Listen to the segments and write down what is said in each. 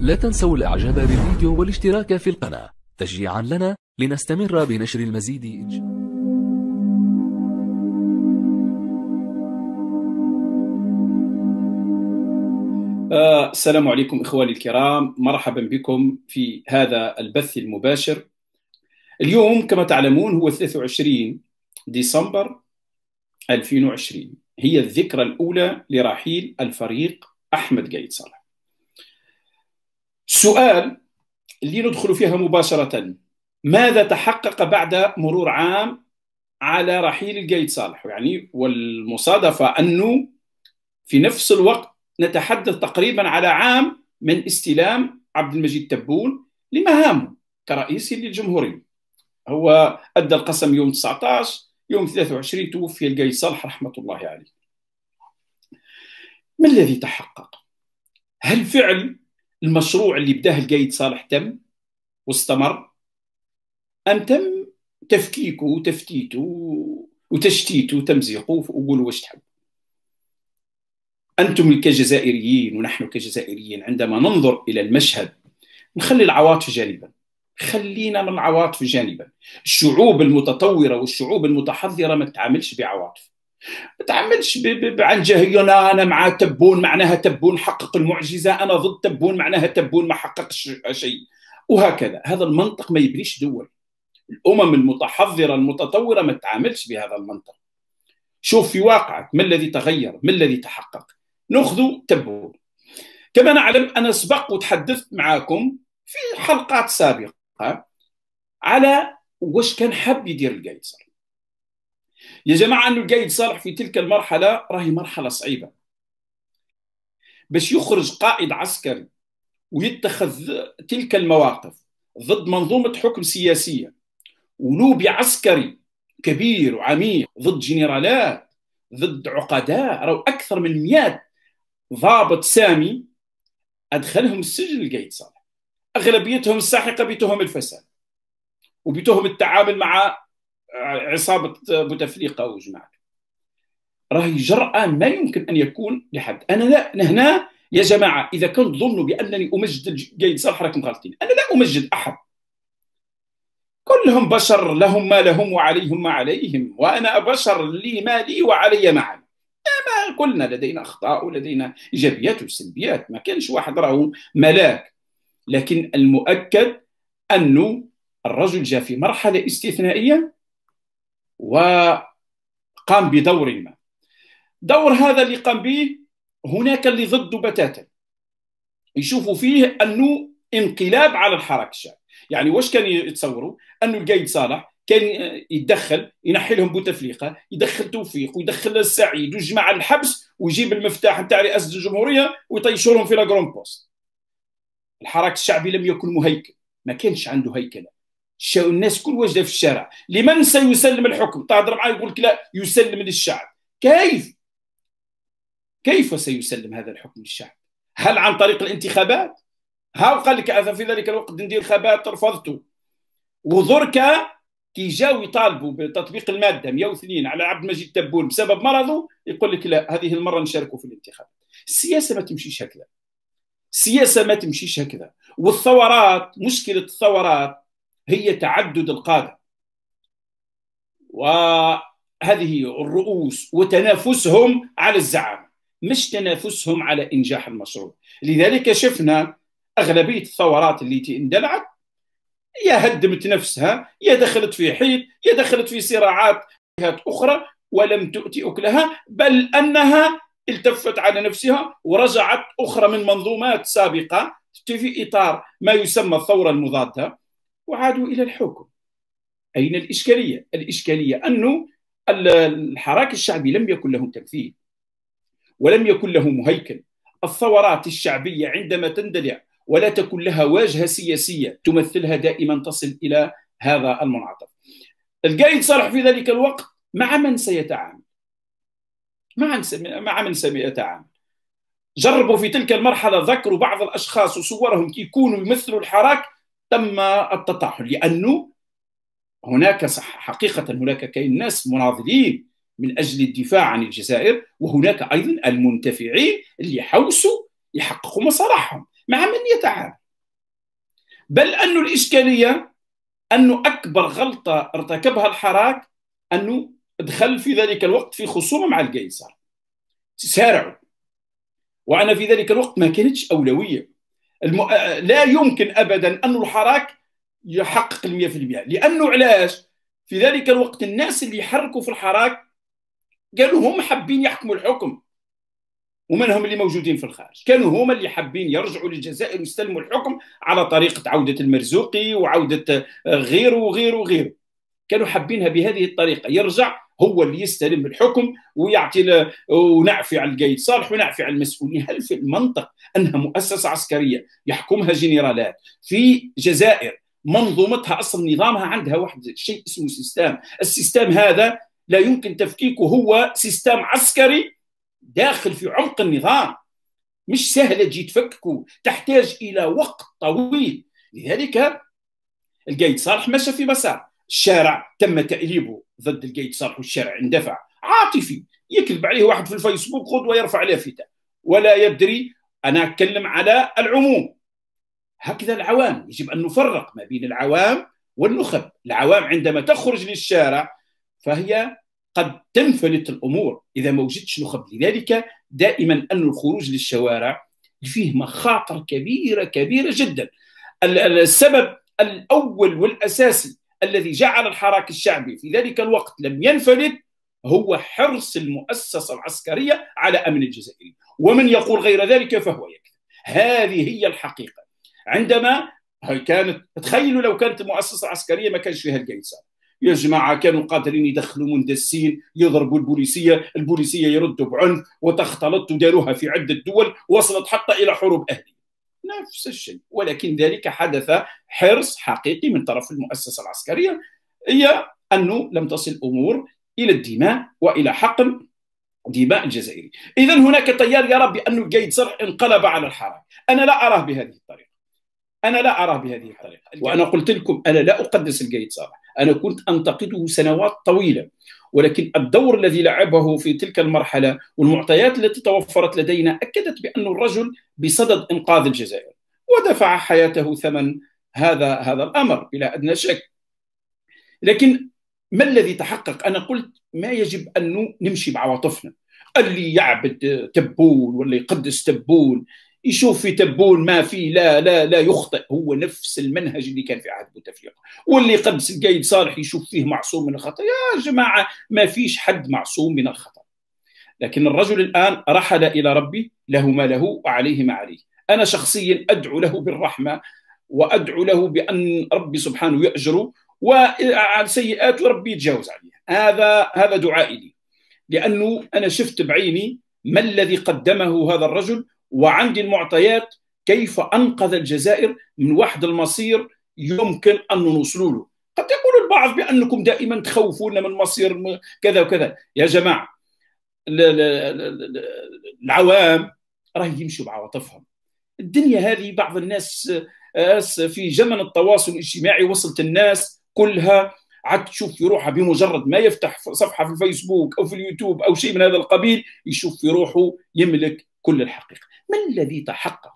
لا تنسوا الاعجاب بالفيديو والاشتراك في القناة تشجيعا لنا لنستمر بنشر المزيد آه السلام عليكم إخواني الكرام مرحبا بكم في هذا البث المباشر اليوم كما تعلمون هو 23 ديسمبر 2020 هي الذكرى الأولى لرحيل الفريق أحمد قايد صالح سؤال اللي ندخل فيها مباشرة ماذا تحقق بعد مرور عام على رحيل القايد صالح يعني والمصادفة أنه في نفس الوقت نتحدث تقريبا على عام من استلام عبد المجيد تبون لمهامه كرئيس للجمهورية هو أدى القسم يوم 19 يوم 23 توفي القايد صالح رحمة الله عليه ما الذي تحقق؟ هل فعل المشروع اللي بداه القايد صالح تم واستمر ام تم تفكيكه وتفتيته وتشتيته وتمزيقه وقولوا واش تحب انتم كجزائريين ونحن كجزائريين عندما ننظر الى المشهد نخلي العواطف جانبا خلينا من العواطف جانبا الشعوب المتطوره والشعوب المتحضره ما تتعاملش بعواطف ما تعملش عن جهينا انا مع تبون معناها تبون حقق المعجزه انا ضد تبون معناها تبون ما حققش شيء وهكذا هذا المنطق ما يبنيش دول الامم المتحضره المتطوره ما تتعاملش بهذا المنطق شوف في واقعك ما الذي تغير ما الذي تحقق ناخذ تبون كما نعلم انا سبق وتحدثت معكم في حلقات سابقه على واش كان حب يدير القيصر يا جماعه انه القايد صالح في تلك المرحله راهي مرحله صعيبه باش يخرج قائد عسكري ويتخذ تلك المواقف ضد منظومه حكم سياسيه ولوبي عسكري كبير وعميق ضد جنرالات ضد عقداء راهو اكثر من 100 ضابط سامي ادخلهم السجن القايد صالح اغلبيتهم الساحقه بتهم الفساد وبتهم التعامل مع عصابه بوتفليقه وجماعته راهي جرأة ما يمكن أن يكون لحد أنا لا أنا هنا يا جماعة إذا كنت ظنوا بأنني أمجد قايد صالح راكم غالطين أنا لا أمجد أحد كلهم بشر لهم ما لهم وعليهم ما عليهم وأنا بشر لي ما لي وعلي ما علي ما كلنا لدينا أخطاء ولدينا إيجابيات وسلبيات ما كانش واحد راهو ملاك لكن المؤكد أنه الرجل جاء في مرحلة استثنائية وقام بدور ما دور هذا اللي قام به هناك اللي ضده بتاتا يشوفوا فيه انه انقلاب على الحراك الشعبي يعني واش كان يتصوروا انه القايد صالح كان يدخل ينحي لهم بوتفليقه يدخل توفيق ويدخل السعيد ويجمع الحبس ويجيب المفتاح نتاع رئاسه الجمهوريه ويطيشوا في لا بوست الحراك الشعبي لم يكن مهيكل ما كانش عنده هيكله الناس كل واجده في الشارع لمن سيسلم الحكم تهضر معاه يقول لك لا يسلم للشعب كيف كيف سيسلم هذا الحكم للشعب هل عن طريق الانتخابات هاو قال لك في ذلك الوقت ندير انتخابات رفضته وذرك جاو يطالبوا بتطبيق الماده 102 على عبد المجيد تبون بسبب مرضه يقول لك لا هذه المره نشاركوا في الانتخابات السياسه ما تمشيش هكذا السياسه ما تمشيش هكذا والثورات مشكله الثورات هي تعدد القادة وهذه الرؤوس وتنافسهم على الزعامة مش تنافسهم على إنجاح المشروع لذلك شفنا أغلبية الثورات اللي اندلعت يا هدمت نفسها يا دخلت في حيط يا دخلت في صراعات أخرى ولم تؤتي أكلها بل أنها التفت على نفسها ورجعت أخرى من منظومات سابقة في إطار ما يسمى الثورة المضادة وعادوا الى الحكم اين الاشكاليه الاشكاليه انه الحراك الشعبي لم يكن له تمثيل ولم يكن له هيكل الثورات الشعبيه عندما تندلع ولا تكن لها واجهه سياسيه تمثلها دائما تصل الى هذا المنعطف القائد صالح في ذلك الوقت مع من سيتعامل مع مع من سيتعامل جربوا في تلك المرحله ذكروا بعض الاشخاص وصورهم كي يكونوا يمثلوا الحراك تم التطاحن لانه هناك صح حقيقه هناك كاين ناس مناضلين من اجل الدفاع عن الجزائر وهناك ايضا المنتفعين اللي حوسوا يحققوا مصالحهم مع من يتعامل بل أن الإشكالية أن أكبر غلطة ارتكبها الحراك أنه دخل في ذلك الوقت في خصومة مع القيصر سارعوا وأنا في ذلك الوقت ما كانتش أولوية الم... آه، آه، لا يمكن ابدا ان الحراك يحقق ال 100% لانه علاش في ذلك الوقت الناس اللي يحركوا في الحراك قالوا هم حابين يحكموا الحكم ومن هم اللي موجودين في الخارج كانوا هم اللي حابين يرجعوا للجزائر ويستلموا الحكم على طريقة عودة المرزوقي وعودة آه، غيره وغيره وغيره كانوا حابينها بهذه الطريقة يرجع هو اللي يستلم الحكم ويعطي ونعفي على القيد صالح ونعفي على المسؤولين هل في المنطق انها مؤسسه عسكريه يحكمها جنرالات في جزائر منظومتها اصلا نظامها عندها واحد شيء اسمه سيستام السيستام هذا لا يمكن تفكيكه هو سيستام عسكري داخل في عمق النظام مش سهله تجي تفككه تحتاج الى وقت طويل لذلك القايد صالح مشى في مسار الشارع تم تأليبه ضد القيد صالح والشارع اندفع عاطفي يكذب عليه واحد في الفيسبوك خذ ويرفع لافتة ولا يدري انا اتكلم على العموم هكذا العوام يجب ان نفرق ما بين العوام والنخب العوام عندما تخرج للشارع فهي قد تنفلت الامور اذا ما وجدتش نخب لذلك دائما ان الخروج للشوارع فيه مخاطر كبيره كبيره جدا السبب الاول والاساسي الذي جعل الحراك الشعبي في ذلك الوقت لم ينفلت هو حرص المؤسسة العسكرية على أمن الجزائري ومن يقول غير ذلك فهو يكذب هذه هي الحقيقة عندما كانت تخيلوا لو كانت المؤسسة العسكرية ما كانش فيها القيصر يا جماعة كانوا قادرين يدخلوا مندسين يضربوا البوليسية البوليسية يردوا بعنف وتختلط وداروها في عدة دول وصلت حتى إلى حروب أهلية نفس الشيء ولكن ذلك حدث حرص حقيقي من طرف المؤسسة العسكرية هي أنه لم تصل الأمور إلى الدماء وإلى حقن دماء الجزائري إذا هناك تيار يرى بأن قيد صرح انقلب على الحراك أنا لا أراه بهذه الطريقة أنا لا أراه بهذه الطريقة وأنا قلت لكم أنا لا أقدس القيد صرح أنا كنت أنتقده سنوات طويلة ولكن الدور الذي لعبه في تلك المرحله والمعطيات التي توفرت لدينا اكدت بان الرجل بصدد انقاذ الجزائر ودفع حياته ثمن هذا هذا الامر بلا ادنى شك لكن ما الذي تحقق انا قلت ما يجب ان نمشي بعواطفنا اللي يعبد تبول واللي يقدس تبول يشوف في تبون ما في لا لا لا يخطئ هو نفس المنهج اللي كان في عهد بوتفليقه واللي قد قايد صالح يشوف فيه معصوم من الخطا يا جماعه ما فيش حد معصوم من الخطا لكن الرجل الان رحل الى ربي له ما له وعليه ما عليه انا شخصيا ادعو له بالرحمه وادعو له بان ربي سبحانه ياجره وعن سيئات ربي يتجاوز عليها هذا هذا دعائي لي لانه انا شفت بعيني ما الذي قدمه هذا الرجل وعندي المعطيات كيف انقذ الجزائر من واحد المصير يمكن ان نوصل له قد يقول البعض بانكم دائما تخوفون من مصير كذا وكذا يا جماعه العوام راهي يمشوا بعواطفهم الدنيا هذه بعض الناس في زمن التواصل الاجتماعي وصلت الناس كلها عاد تشوف في روحها بمجرد ما يفتح صفحه في الفيسبوك او في اليوتيوب او شيء من هذا القبيل يشوف في روحه يملك كل الحقيقة ما الذي تحقق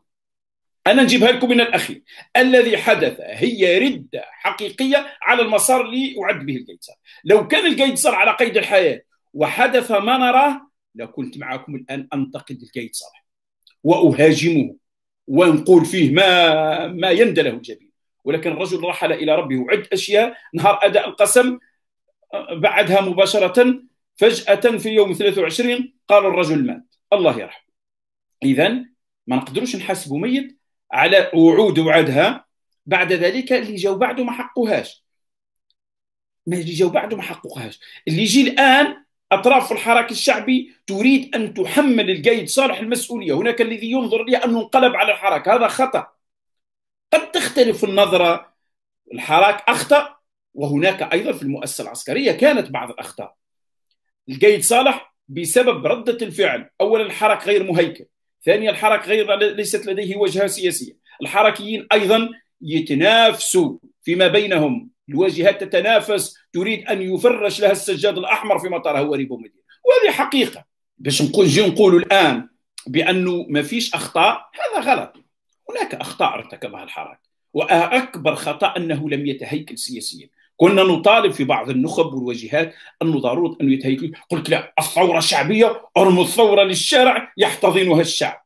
أنا نجيبها لكم من الأخير الذي حدث هي ردة حقيقية على المسار اللي أعد به القيصر لو كان القيصر على قيد الحياة وحدث ما نراه لكنت معكم الآن أنتقد القيصر وأهاجمه ونقول فيه ما ما يندى له الجبين ولكن الرجل رحل إلى ربه وعد أشياء نهار أداء القسم بعدها مباشرة فجأة في يوم 23 قال الرجل مات الله يرحمه اذا ما نقدروش نحاسبوا ميت على وعود وعدها بعد ذلك اللي جاو بعده ما حقوهاش ما اللي جاو بعده ما حقوهاش اللي يجي الان اطراف الحراك الشعبي تريد ان تحمل القايد صالح المسؤوليه هناك الذي ينظر اليه انه انقلب على الحراك هذا خطا قد تختلف النظره الحراك اخطا وهناك ايضا في المؤسسه العسكريه كانت بعض الاخطاء القايد صالح بسبب رده الفعل اولا الحراك غير مهيكل ثانيا الحركة غير ليست لديه وجهة سياسيه الحركيين ايضا يتنافسوا فيما بينهم الواجهات تتنافس تريد ان يفرش لها السجاد الاحمر في مطار هواري بومدين وهذه حقيقه باش نقول نجي نقولوا الان بانه ما فيش اخطاء هذا غلط هناك اخطاء ارتكبها الحركة واكبر خطا انه لم يتهيكل سياسيا كنا نطالب في بعض النخب والوجهات انه ضروره انه يتهيكل قلت لا الثوره الشعبيه ارموا الثوره للشارع يحتضنها الشعب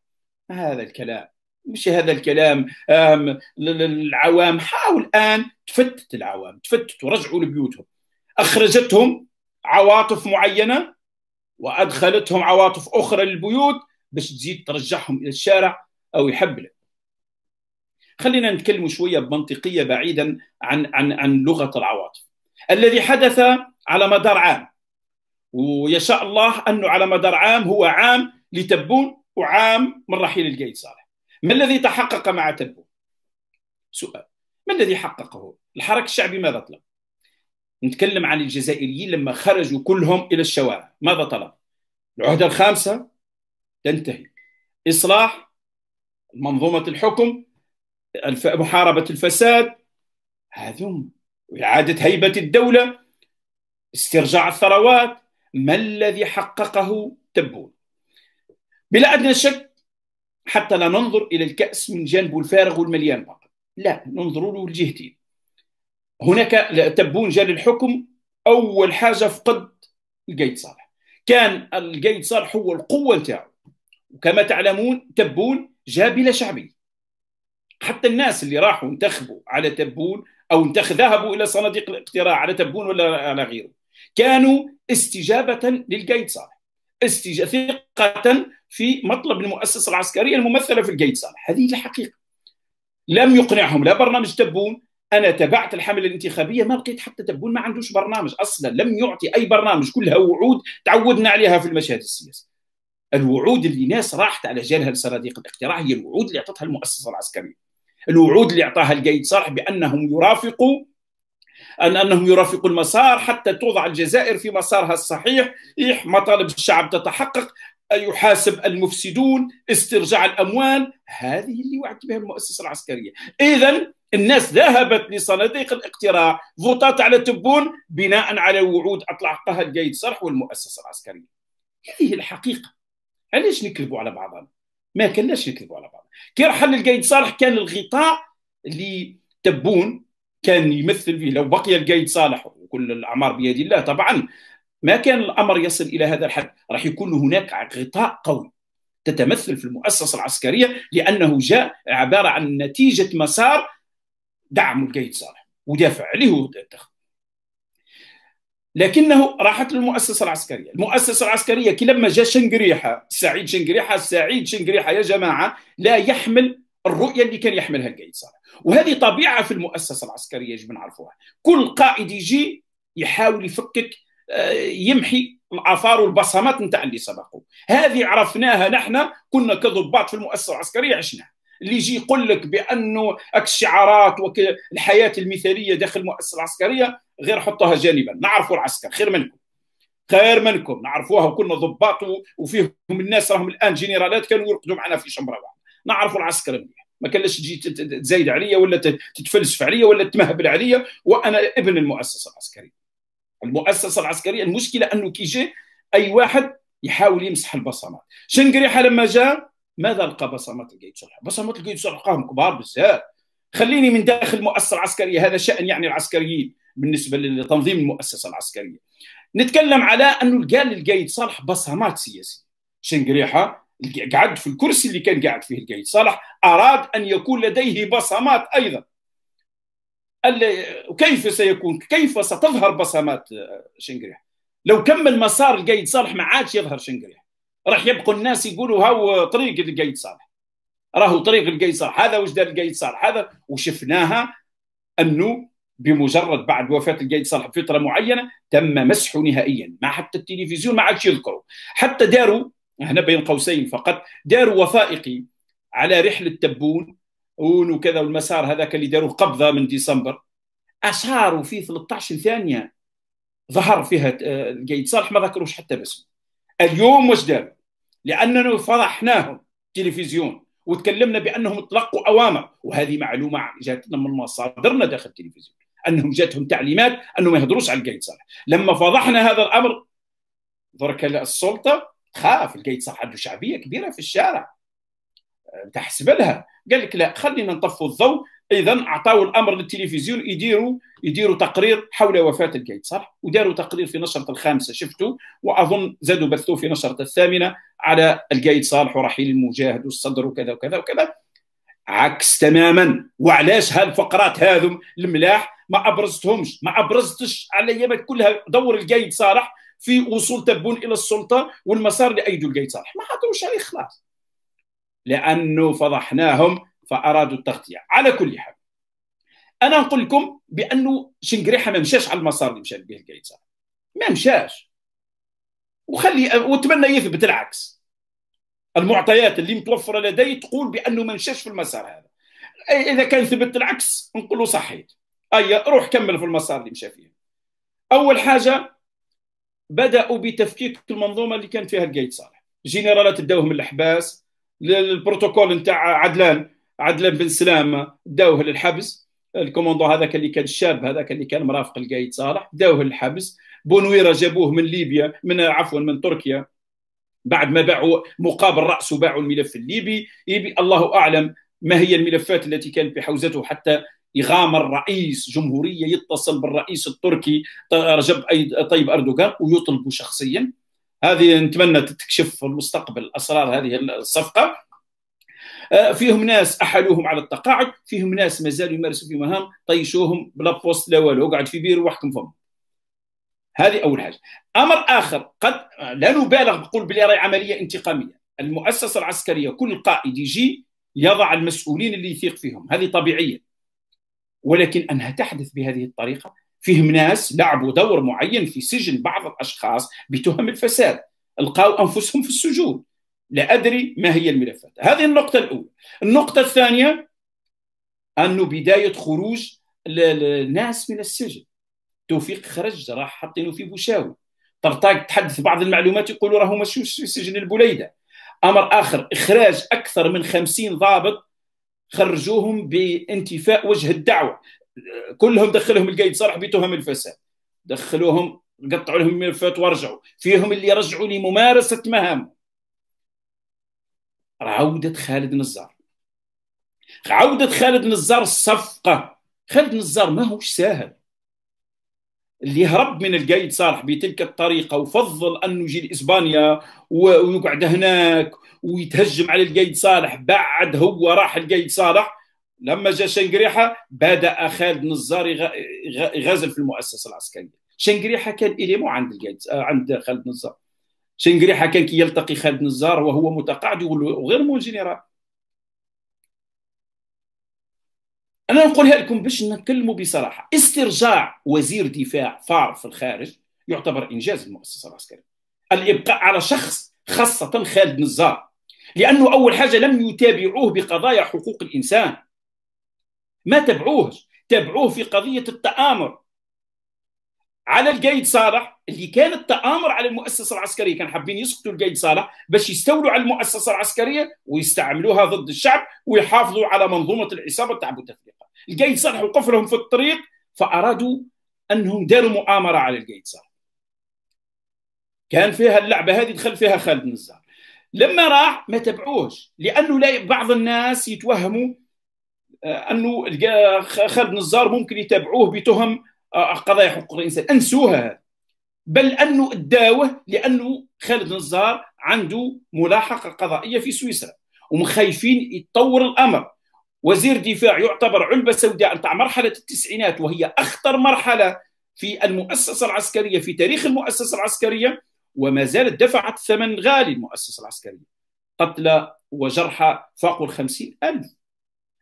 هذا الكلام مش هذا الكلام العوام حاول الان تفتت العوام تفتت ورجعوا لبيوتهم اخرجتهم عواطف معينه وادخلتهم عواطف اخرى للبيوت باش تزيد ترجعهم الى الشارع او يحبلك خلينا نتكلم شويه بمنطقيه بعيدا عن عن عن لغه العواطف الذي حدث على مدار عام ويشاء الله انه على مدار عام هو عام لتبون وعام من رحيل القيد صالح ما الذي تحقق مع تبون سؤال ما الذي حققه الحراك الشعبي ماذا طلب نتكلم عن الجزائريين لما خرجوا كلهم الى الشوارع ماذا طلب العهده الخامسه تنتهي اصلاح منظومه الحكم محاربه الفساد هذم وإعادة هيبة الدولة استرجاع الثروات ما الذي حققه تبون بلا أدنى شك حتى لا ننظر إلى الكأس من جانبه الفارغ والمليان فقط لا ننظر له الجهتين هناك تبون جال للحكم أول حاجة فقد القيد صالح كان القيد صالح هو القوة نتاعو وكما تعلمون تبون جاء بلا شعبية حتى الناس اللي راحوا انتخبوا على تبون او ذهبوا الى صناديق الاقتراع على تبون ولا على غيره كانوا استجابه للجيد صالح استج... ثقه في مطلب المؤسسه العسكريه الممثله في الجيد صالح هذه الحقيقه لم يقنعهم لا برنامج تبون انا تبعت الحمله الانتخابيه ما لقيت حتى تبون ما عندوش برنامج اصلا لم يعطي اي برنامج كلها وعود تعودنا عليها في المشهد السياسي الوعود اللي ناس راحت على جالها لصناديق الاقتراع هي الوعود اللي اعطتها المؤسسه العسكريه الوعود اللي اعطاها القايد صالح بانهم يرافقوا أن أنهم يرافقوا المسار حتى توضع الجزائر في مسارها الصحيح مطالب الشعب تتحقق يحاسب المفسدون استرجاع الأموال هذه اللي وعدت بها المؤسسة العسكرية إذا الناس ذهبت لصناديق الاقتراع فوطات على تبون بناء على وعود أطلقها القايد صرح والمؤسسة العسكرية هذه الحقيقة علاش نكذبوا على بعضنا ما كناش نكذبوا على بعضنا كي رحل القايد صالح كان الغطاء اللي تبون كان يمثل فيه لو بقي القايد صالح وكل الاعمار بيد الله طبعا ما كان الامر يصل الى هذا الحد راح يكون هناك غطاء قوي تتمثل في المؤسسه العسكريه لانه جاء عباره عن نتيجه مسار دعم القايد صالح ودافع عليه لكنه راحت للمؤسسه العسكريه، المؤسسه العسكريه كي لما جا شنقريحه، سعيد شنقريحه، سعيد شنقريحه يا جماعه لا يحمل الرؤيه اللي كان يحملها القايد صالح، وهذه طبيعه في المؤسسه العسكريه يجب نعرفوها، كل قائد يجي يحاول يفكك آه، يمحي الاثار والبصمات نتاع اللي سبقوا، هذه عرفناها نحن كنا كضباط في المؤسسه العسكريه عشناها. اللي يجي يقول لك بانه الشعارات والحياه المثاليه داخل المؤسسه العسكريه غير حطها جانبا نعرفوا العسكر خير منكم خير منكم نعرفوها وكنا ضباط وفيهم الناس راهم الان جنرالات كانوا يرقدوا معنا في شمره واحده نعرفوا العسكر مليح ما كانش تجي تزايد عليا ولا تتفلسف عليا ولا تمهبل عليا وانا ابن المؤسسه العسكريه المؤسسه العسكريه المشكله انه كي جاء اي واحد يحاول يمسح البصمات شنقريحه لما جاء ماذا لقى بصمات القيد صلحه بصمات القيد صلحه لقاهم كبار بزاف خليني من داخل المؤسسه العسكريه هذا شان يعني العسكريين بالنسبه لتنظيم المؤسسه العسكريه نتكلم على انه قال القايد صالح بصمات سياسيه شنقريحه قعد في الكرسي اللي كان قاعد فيه القايد صالح اراد ان يكون لديه بصمات ايضا كيف سيكون كيف ستظهر بصمات شنقريحه لو كمل مسار القايد صالح ما عادش يظهر شنقريحه راح يبقوا الناس يقولوا هاو طريق القايد صالح راهو طريق صالح هذا وش دار صالح هذا وشفناها انه بمجرد بعد وفاه القايد صالح بفتره معينه تم مسحه نهائيا ما حتى التلفزيون ما عادش يذكره حتى داروا هنا بين قوسين فقط داروا وثائقي على رحله تبون وكذا والمسار هذاك اللي داروا قبضه من ديسمبر اشاروا في 13 ثانيه ظهر فيها آه، القايد صالح ما ذكروش حتى باسمه اليوم واش داروا لاننا فضحناهم تلفزيون وتكلمنا بانهم تلقوا اوامر وهذه معلومه جاتنا من مصادرنا داخل التلفزيون انهم جاتهم تعليمات انه ما يهدروش على القايد صالح لما فضحنا هذا الامر درك السلطه خاف القايد صالح عنده شعبيه كبيره في الشارع آه، تحسب لها قال لك لا خلينا نطفوا الضوء اذا اعطاوا الامر للتلفزيون يديروا يديروا تقرير حول وفاه القايد صح وداروا تقرير في نشره الخامسه شفتوا واظن زادوا بثوه في نشره الثامنه على القايد صالح ورحيل المجاهد والصدر وكذا وكذا وكذا عكس تماما وعلاش هالفقرات هذم الملاح ما ابرزتهمش ما ابرزتش على يمك كلها دور القايد صالح في وصول تبون الى السلطه والمسار لايدو القايد صالح ما حطوش عليه خلاص لانه فضحناهم فارادوا التغطيه على كل حال انا نقول لكم بانه شنقريحه ما مشاش على المسار اللي مشى به القايد صالح ما مشاش وخلي واتمنى يثبت العكس المعطيات اللي متوفره لدي تقول بانه ما مشاش في المسار هذا اذا كان ثبت العكس نقولوا صحيت اي روح كمل في المسار اللي مشى فيه اول حاجه بداوا بتفكيك المنظومه اللي كان فيها القايد صالح جنرالات داوهم الاحباس البروتوكول نتاع عدلان عدلان بن سلام داوه للحبس الكوموندو هذاك اللي كان الشاب هذاك اللي كان مرافق القايد صالح داوه للحبس بونويره جابوه من ليبيا من عفوا من تركيا بعد ما باعوا مقابل راسه باعوا الملف الليبي يبي الله اعلم ما هي الملفات التي كانت بحوزته حتى يغامر رئيس جمهوريه يتصل بالرئيس التركي رجب طيب اردوغان ويطلبه شخصيا هذه نتمنى تتكشف في المستقبل اسرار هذه الصفقه آه، فيهم ناس احلوهم على التقاعد فيهم ناس مازالوا يمارسوا في مهام طيشوهم بلا بوست لا والو قعد في بير واحكم فم هذه اول حاجه امر اخر قد لا نبالغ بقول بلي راهي عمليه انتقاميه المؤسسه العسكريه كل قائد يجي يضع المسؤولين اللي يثيق فيهم هذه طبيعيه ولكن أنها تحدث بهذه الطريقة فيهم ناس لعبوا دور معين في سجن بعض الأشخاص بتهم الفساد القوا أنفسهم في السجون لا أدري ما هي الملفات هذه النقطة الأولى النقطة الثانية أنه بداية خروج الناس من السجن توفيق خرج راح حاطينه في بوشاوي طرطاق تحدث بعض المعلومات يقولوا راهو مشوش في سجن البليده امر اخر اخراج اكثر من 50 ضابط خرجوهم بانتفاء وجه الدعوه كلهم دخلهم القيد صرح بتهم الفساد دخلوهم قطعوا لهم الملفات ورجعوا فيهم اللي رجعوا لممارسه مهامهم عودة خالد نزار عودة خالد نزار الصفقة خالد نزار ما هوش ساهل اللي هرب من القايد صالح بتلك الطريقه وفضل انه يجي لاسبانيا ويقعد هناك ويتهجم على القايد صالح بعد هو راح القايد صالح لما جاء شنقريحه بدا خالد نزار يغازل في المؤسسه العسكريه شنقريحه كان مو عند القايد آه، عند خالد نزار شنقريحه كان كي يلتقي خالد نزار وهو متقاعد وغير مو جنرال انا نقولها لكم باش نكلموا بصراحه استرجاع وزير دفاع فار في الخارج يعتبر انجاز المؤسسه العسكريه الابقاء على شخص خاصه خالد نزار لانه اول حاجه لم يتابعوه بقضايا حقوق الانسان ما تبعوهش تابعوه في قضيه التآمر على القايد صالح اللي كان التآمر على المؤسسة العسكرية كان حابين يسقطوا القايد صالح باش يستولوا على المؤسسة العسكرية ويستعملوها ضد الشعب ويحافظوا على منظومة العصابة تاع بوتفليقة القايد صالح وقف لهم في الطريق فأرادوا أنهم داروا مؤامرة على القايد صالح كان فيها اللعبة هذه دخل فيها خالد نزار لما راح ما تبعوهش لأنه بعض الناس يتوهموا آه، أنه خالد نزار ممكن يتابعوه بتهم قضايا حقوق الانسان انسوها بل انه اداوه لانه خالد نزار عنده ملاحقه قضائيه في سويسرا ومخايفين يتطور الامر وزير دفاع يعتبر علبه سوداء نتاع مرحله التسعينات وهي اخطر مرحله في المؤسسه العسكريه في تاريخ المؤسسه العسكريه وما زالت دفعت ثمن غالي المؤسسه العسكريه قتلى وجرحى فوق ال ألف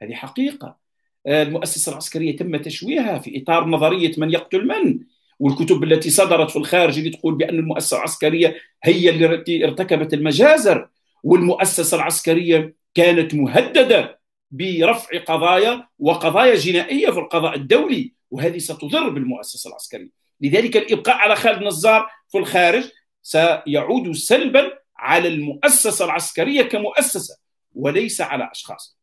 هذه حقيقة آه، المؤسسه العسكريه تم تشويهها في اطار نظريه من يقتل من والكتب التي صدرت في الخارج اللي تقول بان المؤسسه العسكريه هي التي ارتكبت المجازر والمؤسسه العسكريه كانت مهدده برفع قضايا وقضايا جنائيه في القضاء الدولي وهذه ستضر بالمؤسسه العسكريه لذلك الابقاء على خالد نزار في الخارج سيعود سلبا على المؤسسه العسكريه كمؤسسه وليس على اشخاص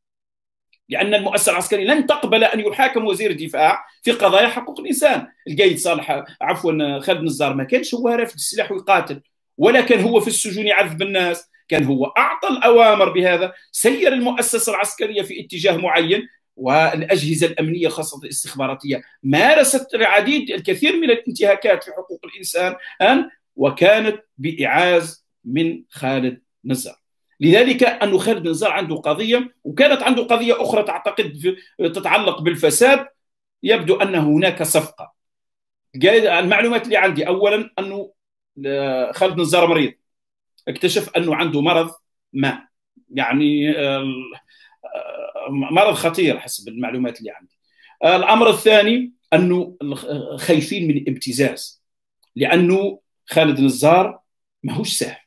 لان المؤسسه العسكريه لن تقبل ان يحاكم وزير الدفاع في قضايا حقوق الانسان القايد صالح عفوا خالد نزار ما كانش هو رافد السلاح ويقاتل ولا كان هو في السجون يعذب الناس كان هو اعطى الاوامر بهذا سير المؤسسه العسكريه في اتجاه معين والاجهزه الامنيه خاصه الاستخباراتيه مارست العديد الكثير من الانتهاكات في حقوق الانسان وكانت باعاز من خالد نزار لذلك أن خالد بن عنده قضيه وكانت عنده قضيه اخرى تعتقد تتعلق بالفساد يبدو ان هناك صفقه المعلومات اللي عندي اولا انه آه، خالد بن مريض اكتشف انه عنده مرض ما يعني آه، آه، مرض خطير حسب المعلومات اللي عندي الامر الثاني انه خايفين من الابتزاز لانه خالد نزار ماهوش سهل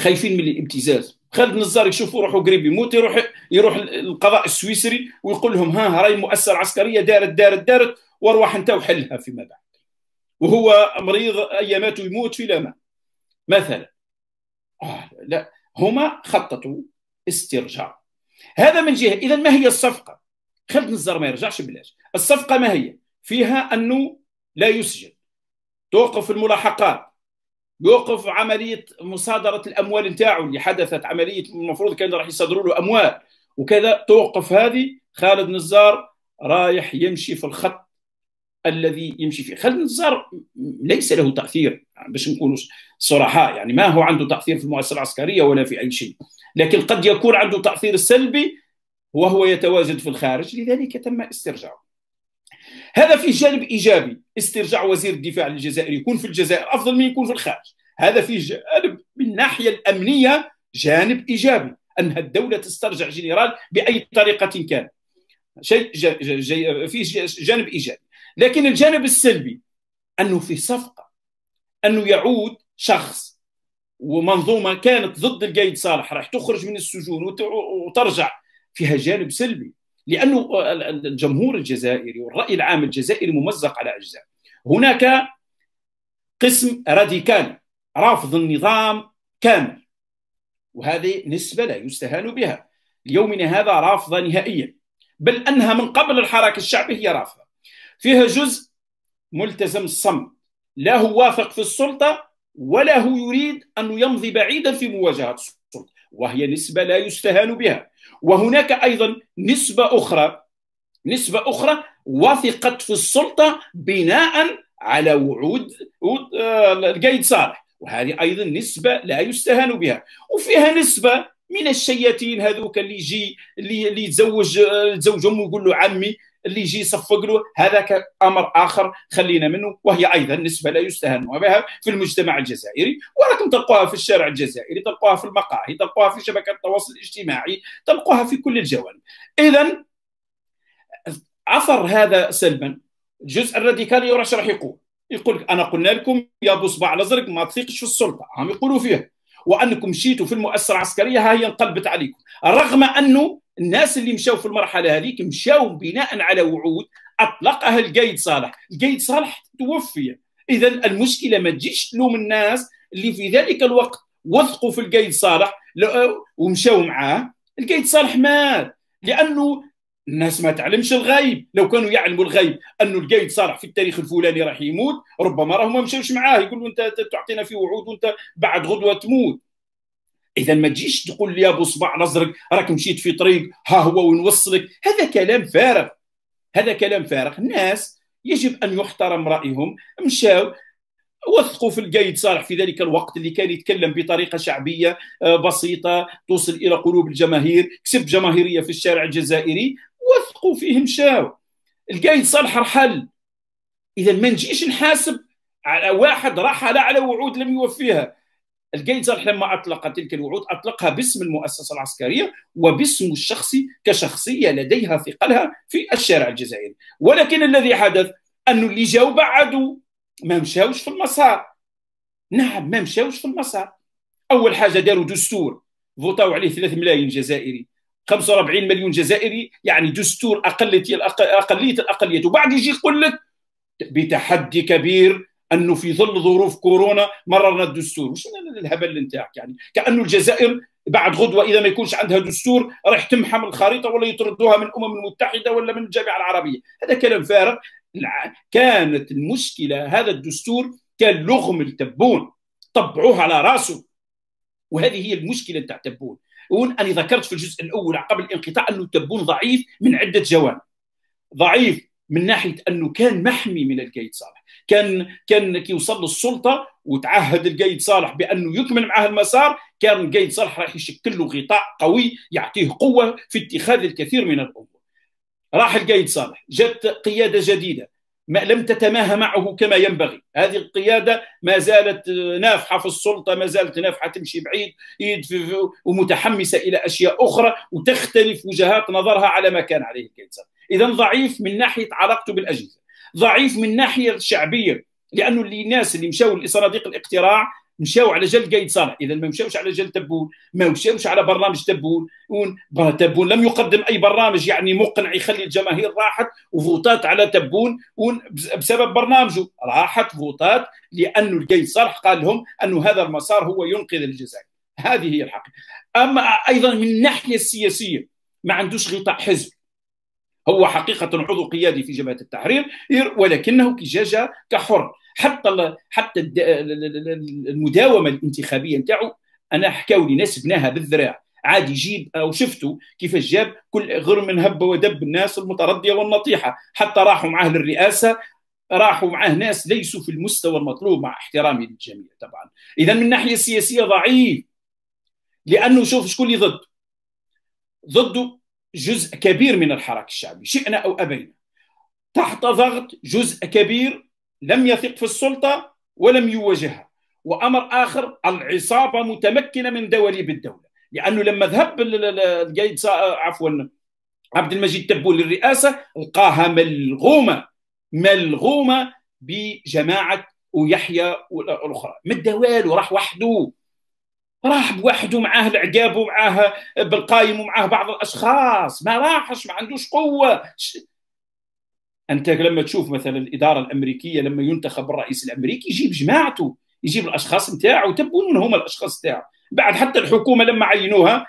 خايفين من الابتزاز خالد نزار يشوفوا روحه قريب يموت يروح يروح القضاء السويسري ويقول لهم ها راهي مؤسسه عسكريه دارت دارت دارت وارواح انت وحلها فيما بعد وهو مريض ايامات يموت في لما مثلا آه لا هما خططوا استرجاع هذا من جهه اذا ما هي الصفقه خالد نزار ما يرجعش بلاش الصفقه ما هي فيها انه لا يسجن توقف الملاحقات يوقف عمليه مصادره الاموال نتاعو اللي حدثت عمليه المفروض كان راح يصدروا له اموال وكذا توقف هذه خالد نزار رايح يمشي في الخط الذي يمشي فيه خالد نزار ليس له تاثير باش نكونوا صرحاء يعني ما هو عنده تاثير في المؤسسه العسكريه ولا في اي شيء لكن قد يكون عنده تاثير سلبي وهو يتواجد في الخارج لذلك تم استرجاعه هذا في جانب ايجابي استرجاع وزير الدفاع الجزائري يكون في الجزائر افضل من يكون في الخارج هذا في جانب من الناحيه الامنيه جانب ايجابي انها الدوله تسترجع جنرال باي طريقه كان شيء جا جا فيه جانب ايجابي لكن الجانب السلبي انه في صفقه انه يعود شخص ومنظومه كانت ضد القايد صالح راح تخرج من السجون وترجع فيها جانب سلبي لأن آه، الجمهور الجزائري والرأي العام الجزائري ممزق على أجزاء هناك قسم راديكالي رافض النظام كامل وهذه نسبة لا يستهان بها ليومنا هذا رافضة نهائيا بل أنها من قبل الحراك الشعبي هي رافضة فيها جزء ملتزم الصمت لا هو واثق في السلطة ولا هو يريد أن يمضي بعيدا في مواجهة السلطة وهي نسبة لا يستهان بها وهناك أيضا نسبة أخرى نسبة أخرى وثقت في السلطة بناء على وعود آه، القايد صالح وهذه أيضا نسبة لا يستهان بها وفيها نسبة من الشياطين هذوك اللي يجي اللي يتزوج آه، تزوج امه يقول له عمي اللي يجي يصفق له هذاك امر اخر خلينا منه وهي ايضا نسبه لا يستهان بها في المجتمع الجزائري ولكن تلقوها في الشارع الجزائري تلقوها في المقاهي تلقوها في شبكه التواصل الاجتماعي تلقوها في كل الجوانب اذا اثر هذا سلبا الجزء الراديكالي راش راح يقول يقول لك انا قلنا لكم يا ابو صباع الازرق ما تثقش في السلطه هم يقولوا فيها وانكم مشيتوا في المؤسسه العسكريه ها هي انقلبت عليكم رغم انه الناس اللي مشاو في المرحله هذيك مشاو بناء على وعود اطلقها القايد صالح القايد صالح توفي اذا المشكله ما تجيش تلوم الناس اللي في ذلك الوقت وثقوا في القايد صالح ومشاو معاه القايد صالح مات لانه الناس ما تعلمش الغيب لو كانوا يعلموا الغيب انه القايد صالح في التاريخ الفلاني راح يموت ربما راهم ما مشاوش معاه يقولوا انت تعطينا في وعود وانت بعد غدوه تموت اذا ما تجيش تقول لي ابو صباع الازرق راك مشيت في طريق ها هو ونوصلك هذا كلام فارغ هذا كلام فارغ الناس يجب ان يحترم رايهم مشاو وثقوا في القايد صالح في ذلك الوقت اللي كان يتكلم بطريقه شعبيه آه، بسيطه توصل الى قلوب الجماهير كسب جماهيريه في الشارع الجزائري وثقوا فيه مشاو القايد صالح رحل اذا ما نجيش نحاسب على واحد رحل على وعود لم يوفيها الجيزر لما أطلق تلك الوعود أطلقها باسم المؤسسة العسكرية وباسم الشخصي كشخصية لديها ثقلها في الشارع الجزائري ولكن الذي حدث أنه اللي جاوا بعدوا ما مشاوش في المسار نعم ما مشاوش في المسار أول حاجة داروا دستور فوتاو عليه 3 ملايين جزائري 45 مليون جزائري يعني دستور أقلية الأقلية, الأقلية وبعد يجي يقول لك بتحدي كبير انه في ظل ظروف كورونا مررنا الدستور وش الهبل نتاعك يعني كانه الجزائر بعد غدوه اذا ما يكونش عندها دستور راح تمحم الخريطه ولا يطردوها من الامم المتحده ولا من الجامعه العربيه هذا كلام فارغ كانت المشكله هذا الدستور كان لغم التبون طبعوه على راسه وهذه هي المشكله نتاع تبون وانا ذكرت في الجزء الاول قبل الانقطاع انه تبون ضعيف من عده جوانب ضعيف من ناحيه انه كان محمي من الكيد صالح كان كان كيوصل للسلطه وتعهد القايد صالح بانه يكمل معاه المسار كان القايد صالح راح يشكل له غطاء قوي يعطيه قوه في اتخاذ الكثير من الامور راح القايد صالح جت قياده جديده ما لم تتماهى معه كما ينبغي هذه القيادة ما زالت نافحة في السلطة ما زالت نافحة تمشي بعيد ومتحمسة إلى أشياء أخرى وتختلف وجهات نظرها على ما كان عليه صالح إذا ضعيف من ناحية علاقته بالأجهزة ضعيف من الناحيه الشعبيه لانه اللي الناس اللي مشاو لصناديق الاقتراع مشاو على جال قايد صالح اذا ما مشاوش على جال تبون ما مشاوش على برنامج تبون تبون لم يقدم اي برنامج يعني مقنع يخلي الجماهير راحت وفوتات على تبون بسبب برنامجه راحت فوتات لانه القايد صالح قال لهم انه هذا المسار هو ينقذ الجزائر هذه هي الحقيقه اما ايضا من الناحيه السياسيه ما عندوش غطاء حزب هو حقيقة عضو قيادي في جبهة التحرير ولكنه كجاجة كحر حتى حتى المداومة الانتخابية نتاعو أنا حكاو لي ناس بناها بالذراع عادي جيب او شفتوا كيفاش جاب كل غر من هب ودب الناس المترديه والنطيحه حتى راحوا معاه للرئاسه راحوا معاه ناس ليسوا في المستوى المطلوب مع احترامي للجميع طبعا اذا من الناحيه السياسيه ضعيف لانه شوف شكون اللي ضده ضده جزء كبير من الحراك الشعبي شئنا أو أبينا تحت ضغط جزء كبير لم يثق في السلطة ولم يواجهها وأمر آخر العصابة متمكنة من دواليب الدولة لأنه لما ذهب القايد عفوا عبد المجيد تبول للرئاسة لقاها ملغومة ملغومة بجماعة ويحيى والأخرى ما والو راح وحده راح بوحده معاه العقاب ومعاه بالقايم ومعاه بعض الاشخاص ما راحش ما عندوش قوه انت لما تشوف مثلا الاداره الامريكيه لما ينتخب الرئيس الامريكي يجيب جماعته يجيب الاشخاص نتاعو تبون من هما الاشخاص نتاعو بعد حتى الحكومه لما عينوها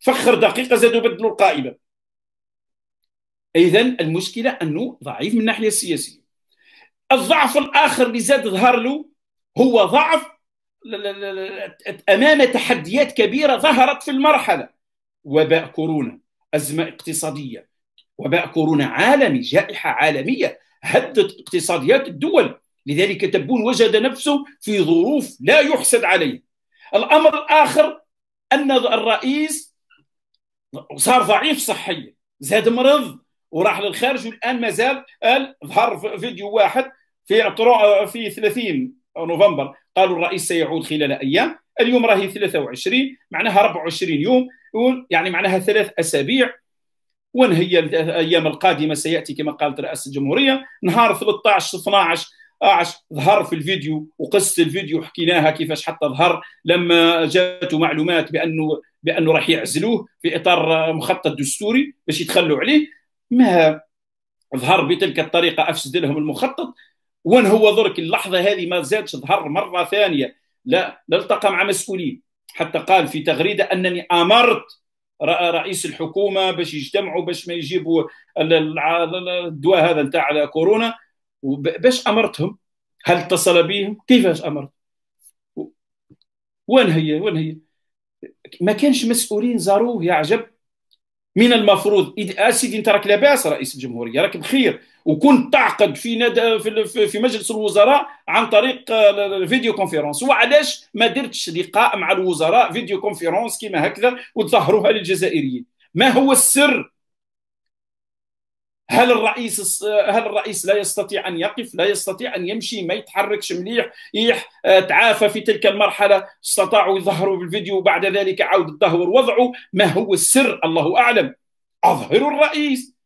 فخر دقيقه زادوا بدلوا القائمه اذا المشكله انه ضعيف من الناحيه السياسيه الضعف الاخر اللي زاد ظهر له هو ضعف امام تحديات كبيره ظهرت في المرحله وباء كورونا ازمه اقتصاديه وباء كورونا عالمي جائحه عالميه هدت اقتصاديات الدول لذلك تبون وجد نفسه في ظروف لا يحسد عليه الامر الاخر ان الرئيس صار ضعيف صحيا زاد مرض وراح للخارج والان مازال ظهر فيديو واحد في في 30 نوفمبر قالوا الرئيس سيعود خلال ايام اليوم راهي 23 معناها 24 يوم يعني معناها ثلاث اسابيع وين هي الايام القادمه سياتي كما قالت رئاسه الجمهوريه نهار 13 12 اعش ظهر في الفيديو وقصه الفيديو حكيناها كيفاش حتى ظهر لما جاته معلومات بانه بانه راح يعزلوه في اطار مخطط دستوري باش يتخلوا عليه ما ظهر بتلك الطريقه افسد لهم المخطط وين هو درك اللحظه هذه ما زادش ظهر مره ثانيه لا نلتقى التقى مع مسؤولين حتى قال في تغريده انني امرت رئيس الحكومه باش يجتمعوا باش ما يجيبوا الدواء هذا نتاع كورونا باش امرتهم هل اتصل بهم كيفاش امرت وين هي وين هي ما كانش مسؤولين زاروه يعجب من المفروض اسيدي آه، انت راك لاباس رئيس الجمهوريه راك بخير وكنت تعقد في ند... في, في مجلس الوزراء عن طريق الفيديو آه، كونفيرونس وعلاش ما درتش لقاء مع الوزراء فيديو كونفيرونس كما هكذا وتظهروها للجزائريين ما هو السر هل الرئيس آه، هل الرئيس لا يستطيع ان يقف لا يستطيع ان يمشي ما يتحركش مليح يح آه، تعافى في تلك المرحله استطاعوا يظهروا بالفيديو وبعد ذلك عاود تدهور وضعه ما هو السر الله اعلم اظهروا الرئيس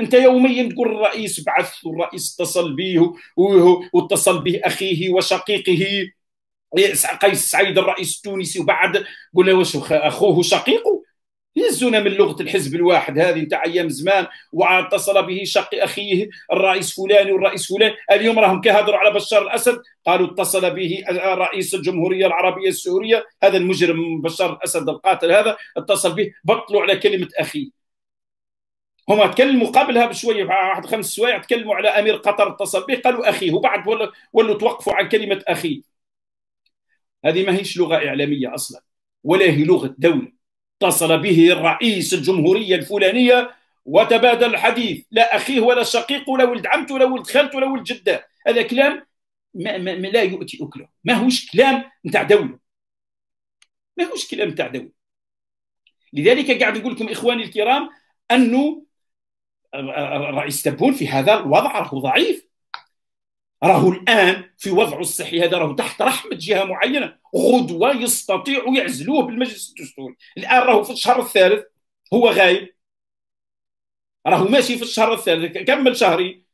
انت يوميا تقول الرئيس بعث والرئيس اتصل به واتصل به اخيه وشقيقه إيه، قيس سعيد الرئيس التونسي وبعد قلنا واش اخوه شقيقه يهزونا من لغه الحزب الواحد هذه نتاع ايام زمان واتصل به شق اخيه الرئيس فلان والرئيس فلان اليوم راهم كيهضروا على بشار الاسد قالوا اتصل به رئيس الجمهوريه العربيه السوريه هذا المجرم بشار الاسد القاتل هذا اتصل به بطلوا على كلمه اخيه هما تكلموا قبلها بشويه واحد خمس سوايع تكلموا على امير قطر اتصل به قالوا اخيه وبعد ولوا توقفوا عن كلمه اخيه هذه ما هيش لغه اعلاميه اصلا ولا هي لغه دوله اتصل به الرئيس الجمهوريه الفلانيه وتبادل الحديث لا اخيه ولا شقيق ولا ولد عمته ولا ولد خالته ولا ولد جده هذا كلام ما, ما, ما لا يؤتي اكله ما هوش كلام نتاع دوله ما هوش كلام نتاع دوله لذلك قاعد نقول لكم اخواني الكرام انه الرئيس تبون في هذا الوضع راهو ضعيف راهو الان في وضعه الصحي هذا راهو تحت رحمه جهه معينه غدوه يستطيع يعزلوه بالمجلس الدستوري الان راهو في الشهر الثالث هو غايب راهو ماشي في الشهر الثالث كمل شهري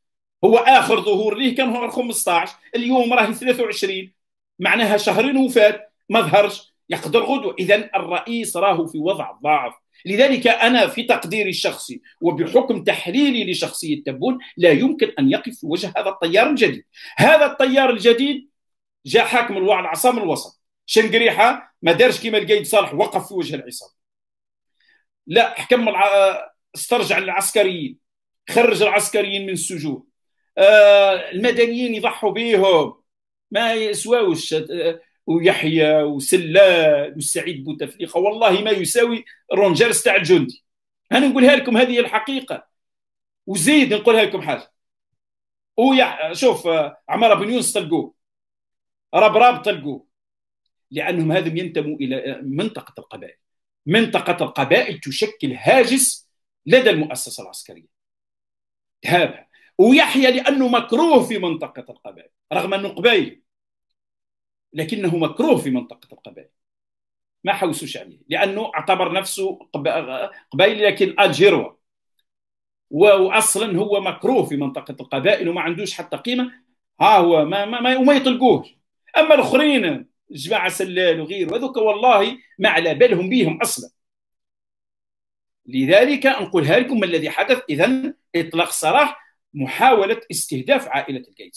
هو اخر ظهور ليه كان هو 15 اليوم راهي 23 معناها شهرين وفات ما ظهرش يقدر غدوه اذا الرئيس راهو في وضع ضعف لذلك أنا في تقديري الشخصي وبحكم تحليلي لشخصية تبون لا يمكن أن يقف في وجه هذا التيار الجديد هذا التيار الجديد جاء حاكم الوعي العصام الوسط شنقريحة ما دارش كيما القايد صالح وقف في وجه العصابة لا حكم استرجع العسكريين خرج العسكريين من السجون آه، المدنيين يضحوا بهم ما يسواوش آه، ويحيى وسلال وسعيد بوتفليقه والله ما يساوي رونجرز تاع الجندي انا نقولها لكم هذه الحقيقه وزيد نقولها لكم حاجه ويا شوف عمار بن يونس راب راب تلقوه لانهم هذم ينتموا الى منطقه القبائل منطقه القبائل تشكل هاجس لدى المؤسسه العسكريه هذا ويحيى لانه مكروه في منطقه القبائل رغم انه قبيل لكنه مكروه في منطقة القبائل ما حوسوش عليه لأنه اعتبر نفسه قبائلي لكن الجيروا وأصلا هو مكروه في منطقة القبائل وما عندوش حتى قيمة ها هو ما ما, ما, وما يطلقوه أما الآخرين جماعة سلال وغيره هذوك والله ما على بالهم بهم أصلا لذلك نقولها لكم ما الذي حدث إذا إطلاق سراح محاولة استهداف عائلة القيد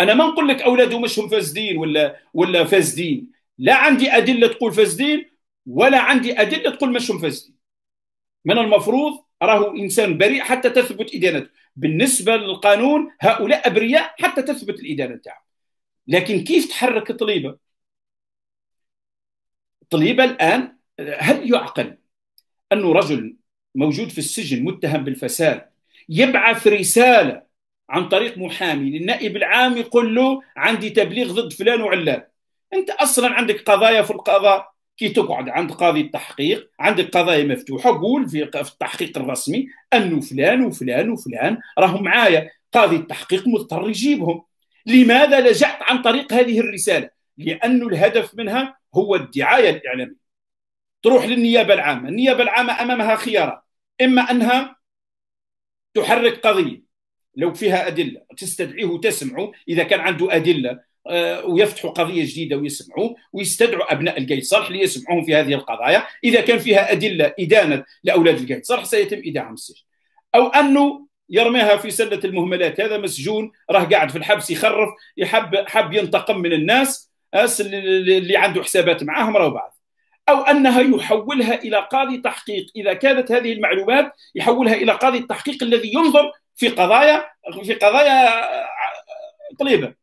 انا ما نقول لك اولاده مش هم فاسدين ولا ولا فاسدين لا عندي ادله تقول فاسدين ولا عندي ادله تقول مش هم فاسدين من المفروض راهو انسان بريء حتى تثبت ادانته بالنسبه للقانون هؤلاء ابرياء حتى تثبت الادانه تاعهم لكن كيف تحرك طليبه طليبه الان هل يعقل انه رجل موجود في السجن متهم بالفساد يبعث رساله عن طريق محامي للنائب العام يقول له عندي تبليغ ضد فلان وعلان انت اصلا عندك قضايا في القضاء كي تقعد عند قاضي التحقيق عندك قضايا مفتوحه قول في التحقيق الرسمي انه فلان وفلان وفلان راهم معايا قاضي التحقيق مضطر يجيبهم لماذا لجأت عن طريق هذه الرساله لانه الهدف منها هو الدعايه الاعلاميه تروح للنيابه العامه النيابه العامه امامها خيارات اما انها تحرك قضيه لو فيها أدلة تستدعيه وتسمعه إذا كان عنده أدلة آه، ويفتحوا قضية جديدة ويسمعوه ويستدعوا أبناء القيد صالح ليسمعوهم في هذه القضايا إذا كان فيها أدلة إدانة لأولاد القيد صالح سيتم إيداعهم السجن أو أنه يرميها في سلة المهملات هذا مسجون راه قاعد في الحبس يخرف يحب حب ينتقم من الناس اللي عنده حسابات معاهم راهو بعض أو أنها يحولها إلى قاضي تحقيق إذا كانت هذه المعلومات يحولها إلى قاضي التحقيق الذي ينظر في قضايا في قضايا طليبه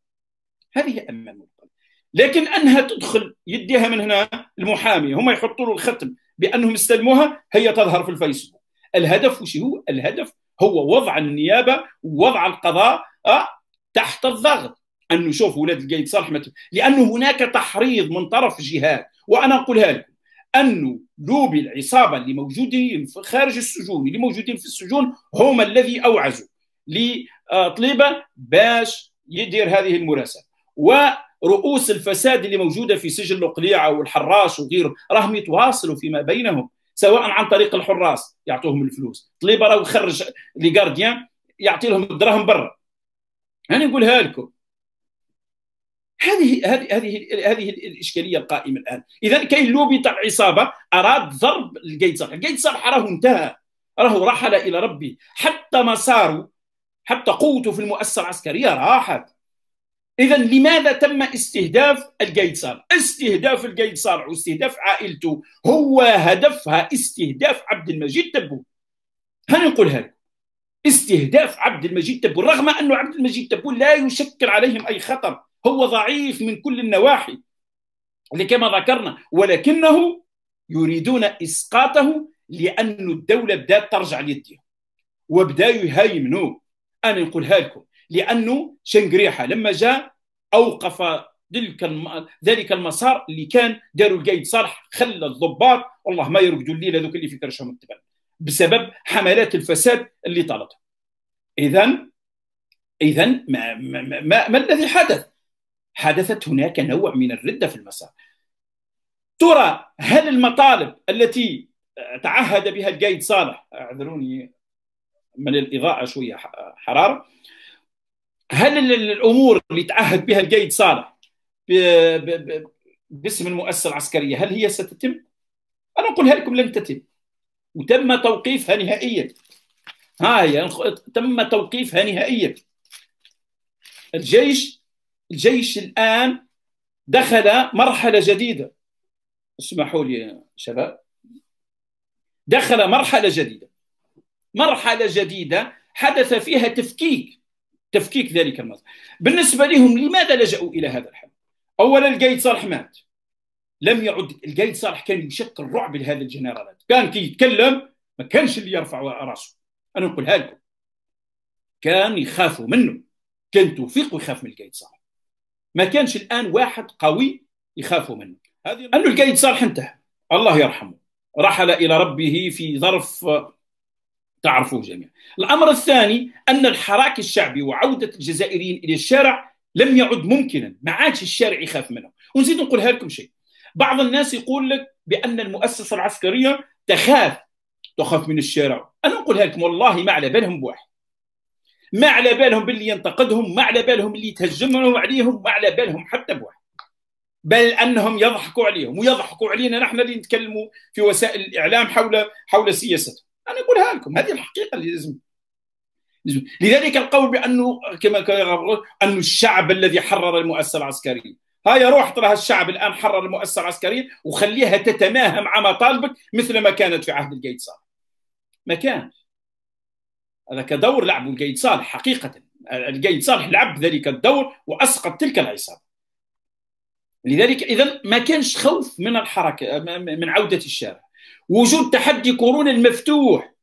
هذه امام القلب لكن انها تدخل يديها من هنا المحامي هم يحطوا له الختم بانهم استلموها هي تظهر في الفيسبوك الهدف وش هو الهدف هو وضع النيابه ووضع القضاء أه؟ تحت الضغط ان نشوف ولاد القايد صالح لانه هناك تحريض من طرف جهات وانا اقولها لكم انه لوبي العصابة اللي موجودين خارج السجون اللي موجودين في السجون هم الذي أوعزوا لطليبة باش يدير هذه المراسلة ورؤوس الفساد اللي موجودة في سجن القليعة والحراش وغيره راهم يتواصلوا فيما بينهم سواء عن طريق الحراس يعطوهم الفلوس طليبة راهو يخرج لي يعطي لهم الدراهم برا أنا نقولها لكم هذه هذه هذه هذه الاشكاليه القائمه الان اذا كاين لوبي تاع العصابه اراد ضرب القيد صالح القيد صالح راه انتهى راه رحل الى ربه حتى مساره حتى قوته في المؤسسه العسكريه راحت اذا لماذا تم استهداف القيد صالح استهداف القيد صالح واستهداف عائلته هو هدفها استهداف عبد المجيد تبون هل نقولها هذا استهداف عبد المجيد تبون رغم انه عبد المجيد تبون لا يشكل عليهم اي خطر هو ضعيف من كل النواحي كما ذكرنا ولكنه يريدون اسقاطه لان الدوله بدات ترجع ليديهم وبداوا يهيمنوا انا نقولها لكم لانه شنقريحه لما جاء اوقف ذلك ذلك المسار اللي كان داروا القايد صالح خلى الضباط والله ما يرقدوا الليل هذوك اللي في كرشهم التبن بسبب حملات الفساد اللي طالتهم اذا اذا ما, ما, ما, ما الذي حدث حدثت هناك نوع من الردة في المسار ترى هل المطالب التي تعهد بها القايد صالح اعذروني من الإضاءة شوية حرارة هل الأمور اللي تعهد بها القايد صالح باسم المؤسسة العسكرية هل هي ستتم؟ أنا أقولها لكم لن تتم وتم توقيفها نهائيا ها هي تم توقيفها نهائيا الجيش الجيش الآن دخل مرحلة جديدة اسمحوا لي يا شباب دخل مرحلة جديدة مرحلة جديدة حدث فيها تفكيك تفكيك ذلك المصدر بالنسبة لهم لماذا لجأوا إلى هذا الحل أولا القيد صالح مات لم يعد القيد صالح كان يشكل رعب لهذا الجنرالات كان كي يتكلم ما كانش اللي يرفع راسه أنا نقولها لكم كان يخافوا منه كان توفيق ويخاف من القيد صالح ما كانش الان واحد قوي يخافوا منه هذه انه القايد صالح انتهى الله يرحمه رحل الى ربه في ظرف تعرفوه جميعا الامر الثاني ان الحراك الشعبي وعوده الجزائريين الى الشارع لم يعد ممكنا ما عادش الشارع يخاف منه ونزيد نقولها لكم شيء بعض الناس يقول لك بان المؤسسه العسكريه تخاف تخاف من الشارع انا نقولها لكم والله ما على بالهم بواحد ما على بالهم باللي ينتقدهم ما على بالهم اللي يتهجموا عليهم ما على بالهم حتى بواحد بل انهم يضحكوا عليهم ويضحكوا علينا نحن اللي نتكلموا في وسائل الاعلام حول حول سياستهم انا اقولها لكم هذه الحقيقه اللي لازم لذلك القول بانه كما انه الشعب الذي حرر المؤسسه العسكريه هاي روح ترى الشعب الان حرر المؤسسه العسكريه وخليها تتماهى مع مطالبك مثل ما كانت في عهد الجيد ما كانش هذاك دور لعبه القايد صالح حقيقه القايد صالح لعب ذلك الدور واسقط تلك العصابه لذلك اذا ما كانش خوف من الحركه من عوده الشارع وجود تحدي كورونا المفتوح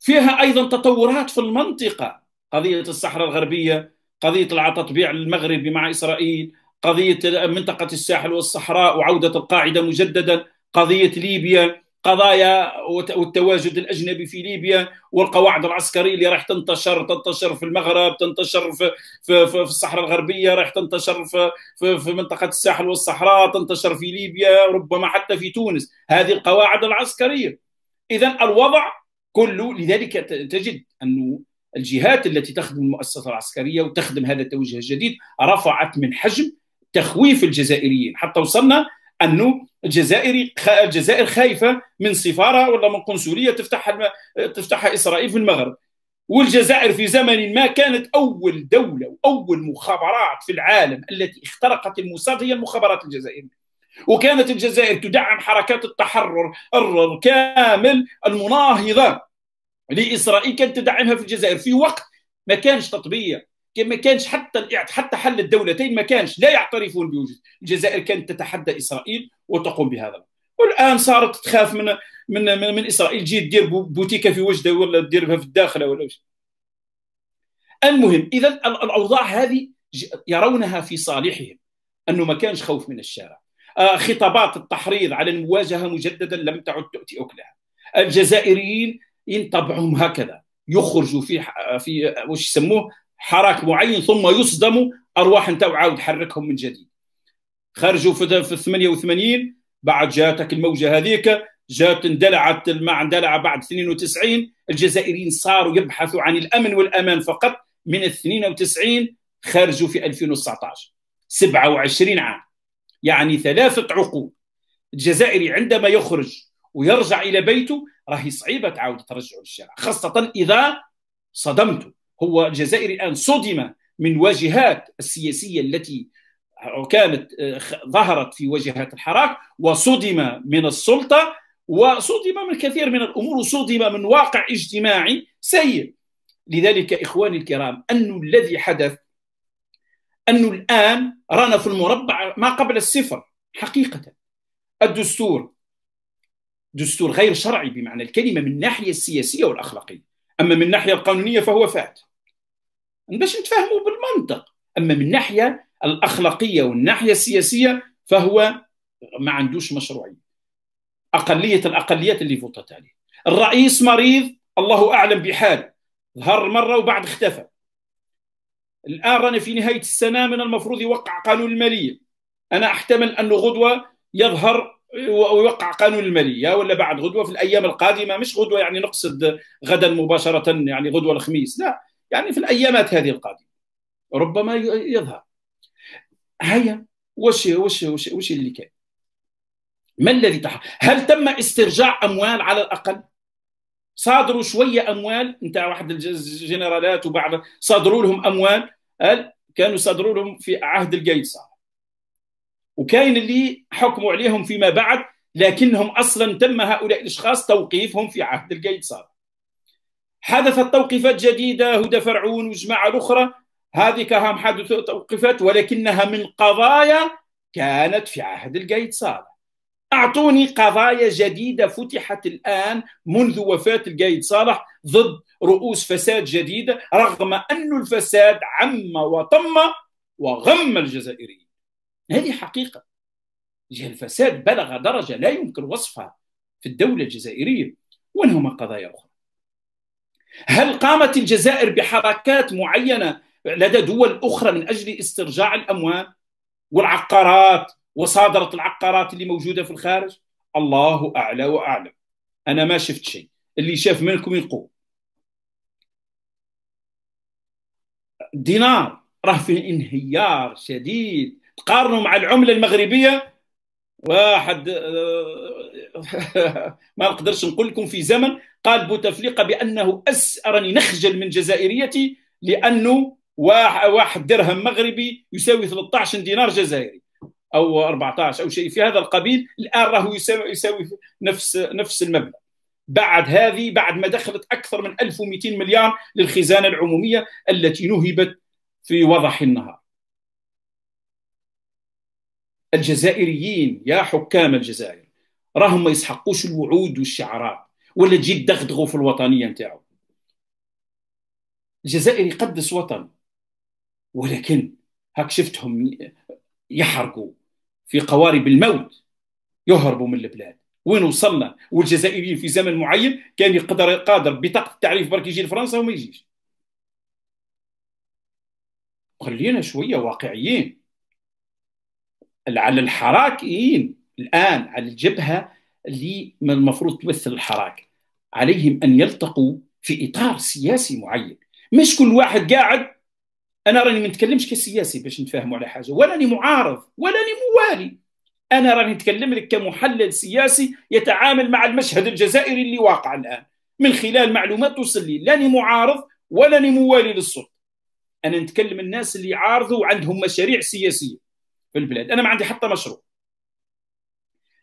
فيها ايضا تطورات في المنطقه قضيه الصحراء الغربيه قضيه تطبيع المغربي مع اسرائيل قضيه منطقه الساحل والصحراء وعوده القاعده مجددا قضيه ليبيا قضايا والتواجد الاجنبي في ليبيا والقواعد العسكريه اللي راح تنتشر تنتشر في المغرب تنتشر في في, في الصحراء الغربيه راح تنتشر في, في في منطقه الساحل والصحراء تنتشر في ليبيا ربما حتى في تونس هذه القواعد العسكريه اذا الوضع كله لذلك تجد انه الجهات التي تخدم المؤسسه العسكريه وتخدم هذا التوجه الجديد رفعت من حجم تخويف الجزائريين حتى وصلنا انه الجزائري الجزائر خايفه من سفاره ولا من قنصليه تفتحها تفتحها اسرائيل في المغرب والجزائر في زمن ما كانت اول دوله واول مخابرات في العالم التي اخترقت الموساد هي المخابرات الجزائريه وكانت الجزائر تدعم حركات التحرر الكامل المناهضه لاسرائيل كانت تدعمها في الجزائر في وقت ما كانش تطبيع ما كانش حتى حتى حل الدولتين ما كانش لا يعترفون بوجود الجزائر كانت تتحدى اسرائيل وتقوم بهذا والان صارت تخاف من من من, من اسرائيل تجي تدير بوتيكه في وجده ولا تديرها في الداخل ولا وش المهم اذا الاوضاع هذه يرونها في صالحهم انه ما كانش خوف من الشارع آه، خطابات التحريض على المواجهه مجددا لم تعد تؤتي اكلها الجزائريين ينطبعهم هكذا يخرجوا في في آه، وش يسموه حراك معين ثم يصدموا ارواح انت وعاود حركهم من جديد خرجوا في, 88 بعد جاتك الموجه هذيك جات اندلعت ما اندلع بعد 92 الجزائريين صاروا يبحثوا عن الامن والامان فقط من 92 خرجوا في 2019 27 عام يعني ثلاثه عقود الجزائري عندما يخرج ويرجع الى بيته راهي صعيبه تعاود ترجعه للشارع خاصه اذا صدمته هو الجزائر الآن صدم من واجهات السياسية التي كانت آه، ظهرت في واجهات الحراك وصدم من السلطة وصدم من كثير من الأمور وصدم من واقع اجتماعي سيء لذلك إخواني الكرام أن الذي حدث أنه الآن رانا في المربع ما قبل الصفر حقيقة الدستور دستور غير شرعي بمعنى الكلمة من الناحية السياسية والأخلاقية اما من الناحيه القانونيه فهو فات باش نتفاهموا بالمنطق اما من الناحيه الاخلاقيه والناحيه السياسيه فهو ما عندوش مشروعيه اقليه الاقليات اللي فوتت عليه الرئيس مريض الله اعلم بحاله ظهر مره وبعد اختفى الان رانا في نهايه السنه من المفروض يوقع قانون الماليه انا احتمل انه غدوه يظهر ويوقع قانون الماليه ولا بعد غدوه في الايام القادمه مش غدوه يعني نقصد غدا مباشره يعني غدوه الخميس لا يعني في الايامات هذه القادمه ربما يظهر هيا وش وش وش, وش اللي كان ما الذي تحقق هل تم استرجاع اموال على الاقل صادروا شويه اموال نتاع واحد الجنرالات وبعض صادروا لهم اموال قال كانوا صادروا لهم في عهد القيصر وكاين اللي حكموا عليهم فيما بعد لكنهم اصلا تم هؤلاء الاشخاص توقيفهم في عهد القيد صالح حدثت توقيفات جديده هدى فرعون وجماعه اخرى هذه كهم حدثوا توقيفات ولكنها من قضايا كانت في عهد القيد صالح اعطوني قضايا جديده فتحت الان منذ وفاه القيد صالح ضد رؤوس فساد جديده رغم ان الفساد عم وطم وغم الجزائريين هذه حقيقه الفساد بلغ درجه لا يمكن وصفها في الدوله الجزائريه وانهما قضايا اخرى هل قامت الجزائر بحركات معينه لدى دول اخرى من اجل استرجاع الاموال والعقارات وصادره العقارات اللي موجوده في الخارج الله اعلى واعلم انا ما شفت شيء اللي شاف منكم يقول دينار راه في انهيار شديد تقارنوا مع العمله المغربيه واحد آه، ما نقدرش نقول لكم في زمن قال بوتفليقه بانه أس راني نخجل من جزائريتي لانه واحد درهم مغربي يساوي 13 دينار جزائري او 14 او شيء في هذا القبيل الان راهو يساوي, يساوي نفس نفس المبلغ بعد هذه بعد ما دخلت اكثر من 1200 مليار للخزانه العموميه التي نهبت في وضح النهار الجزائريين يا حكام الجزائر راهم ما يسحقوش الوعود والشعارات ولا تجي تدغدغوا في الوطنيه نتاعو الجزائر يقدس وطن ولكن هاك شفتهم يحرقوا في قوارب الموت يهربوا من البلاد وين وصلنا والجزائريين في زمن معين كان يقدر قادر بطاقه التعريف برك يجي لفرنسا وما يجيش خلينا شويه واقعيين على الحراكيين الان على الجبهه اللي من المفروض تمثل الحراك عليهم ان يلتقوا في اطار سياسي معين مش كل واحد قاعد انا راني ما نتكلمش كسياسي باش نتفاهموا على حاجه ولا راني معارض ولا راني موالي انا راني نتكلم لك كمحلل سياسي يتعامل مع المشهد الجزائري اللي واقع الان من خلال معلومات توصل لي لاني معارض ولا موالي للسلطه انا نتكلم الناس اللي عارضوا وعندهم مشاريع سياسيه في البلاد انا ما عندي حتى مشروع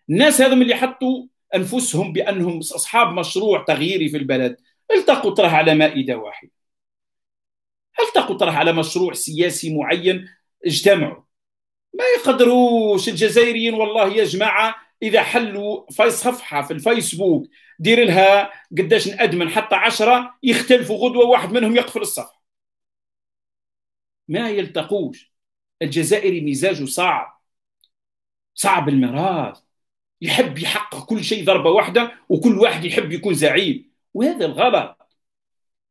الناس هذم اللي حطوا انفسهم بانهم اصحاب مشروع تغييري في البلد التقوا طرح على مائده واحده التقوا طرح على مشروع سياسي معين اجتمعوا ما يقدروش الجزائريين والله يا جماعه اذا حلوا في صفحه في الفيسبوك دير لها قداش نادمن حتى عشرة يختلفوا غدوه واحد منهم يقفل الصفحه ما يلتقوش الجزائري مزاجه صعب صعب المراد يحب يحقق كل شيء ضربه واحده وكل واحد يحب يكون زعيم وهذا الغلط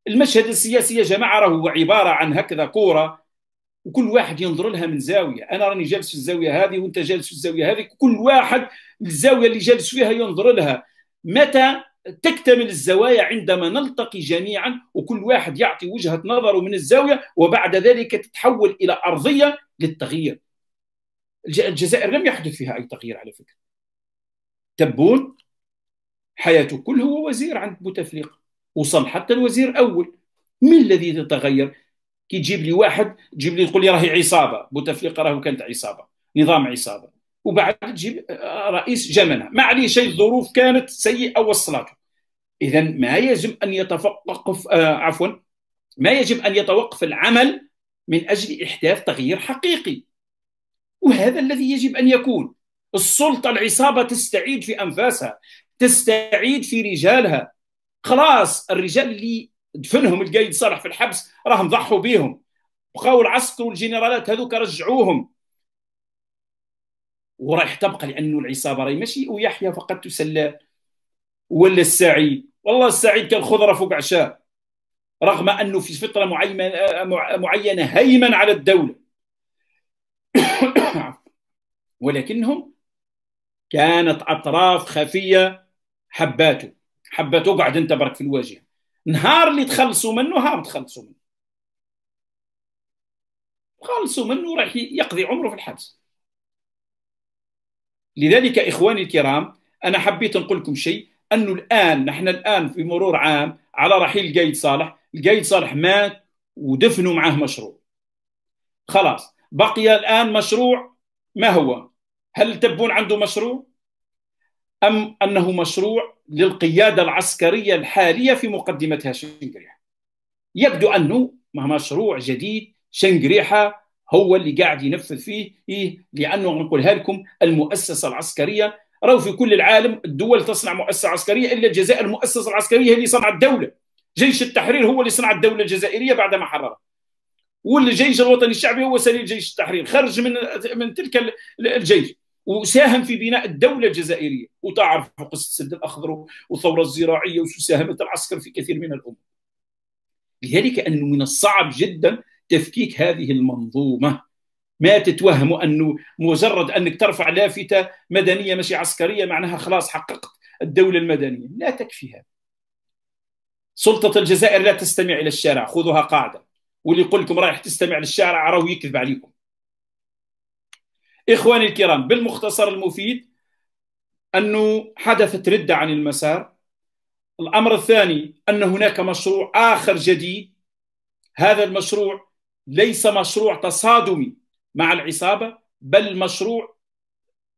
المشهد السياسي يا جماعه راهو عباره عن هكذا كوره وكل واحد ينظر لها من زاويه انا راني جالس في الزاويه هذه وانت جالس في الزاويه هذه كل واحد الزاويه اللي جالس فيها ينظر لها متى تكتمل الزوايا عندما نلتقي جميعا وكل واحد يعطي وجهه نظره من الزاويه وبعد ذلك تتحول الى ارضيه للتغيير الجزائر لم يحدث فيها أي تغيير على فكرة تبون حياته كله هو وزير عند بوتفليقة وصل حتى الوزير أول من الذي تتغير كي تجيب لي واحد تجيب لي تقول لي راهي عصابة بوتفليقة راهو كانت عصابة نظام عصابة وبعد تجيب آه، رئيس جمنة ما عليه شيء الظروف كانت سيئة وصلته إذا ما يجب أن يتفقف آه عفوا ما يجب أن يتوقف العمل من اجل احداث تغيير حقيقي وهذا الذي يجب ان يكون السلطه العصابه تستعيد في انفاسها تستعيد في رجالها خلاص الرجال اللي دفنهم القايد صالح في الحبس راهم ضحوا بهم بقاو العسكر والجنرالات هذوك رجعوهم ورايح تبقى لانه العصابه راهي ماشي ويحيى فقط تسلى ولا السعيد والله السعيد كان خضره فوق عشاء رغم أنه في فترة معينة, هيمن على الدولة ولكنهم كانت أطراف خفية حباته حباته قعد أنت برك في الواجهة نهار اللي تخلصوا منه نهار تخلصوا منه خلصوا منه راح يقضي عمره في الحبس لذلك إخواني الكرام أنا حبيت نقول لكم شيء أنه الآن نحن الآن في مرور عام على رحيل قايد صالح القايد صالح مات ودفنوا معاه مشروع خلاص بقي الان مشروع ما هو هل تبون عنده مشروع ام انه مشروع للقياده العسكريه الحاليه في مقدمتها شنقريحه يبدو انه مشروع جديد شنقريحه هو اللي قاعد ينفذ فيه إيه؟ لانه نقولها لكم المؤسسه العسكريه راهو في كل العالم الدول تصنع مؤسسه عسكريه الا الجزائر المؤسسه العسكريه هي اللي صنعت دوله جيش التحرير هو اللي صنع الدوله الجزائريه بعدما حررها والجيش الوطني الشعبي هو سليل جيش التحرير خرج من من تلك الجيش وساهم في بناء الدوله الجزائريه وتعرف قصه السد الاخضر والثوره الزراعيه وساهمت العسكر في كثير من الامور لذلك انه من الصعب جدا تفكيك هذه المنظومه ما تتوهموا انه مجرد انك ترفع لافته مدنيه ماشي عسكريه معناها خلاص حققت الدوله المدنيه لا تكفي هذا سلطه الجزائر لا تستمع الى الشارع خذوها قاعده واللي يقول لكم رايح تستمع للشارع راهو يكذب عليكم اخواني الكرام بالمختصر المفيد انه حدثت رده عن المسار الامر الثاني ان هناك مشروع اخر جديد هذا المشروع ليس مشروع تصادمي مع العصابه بل مشروع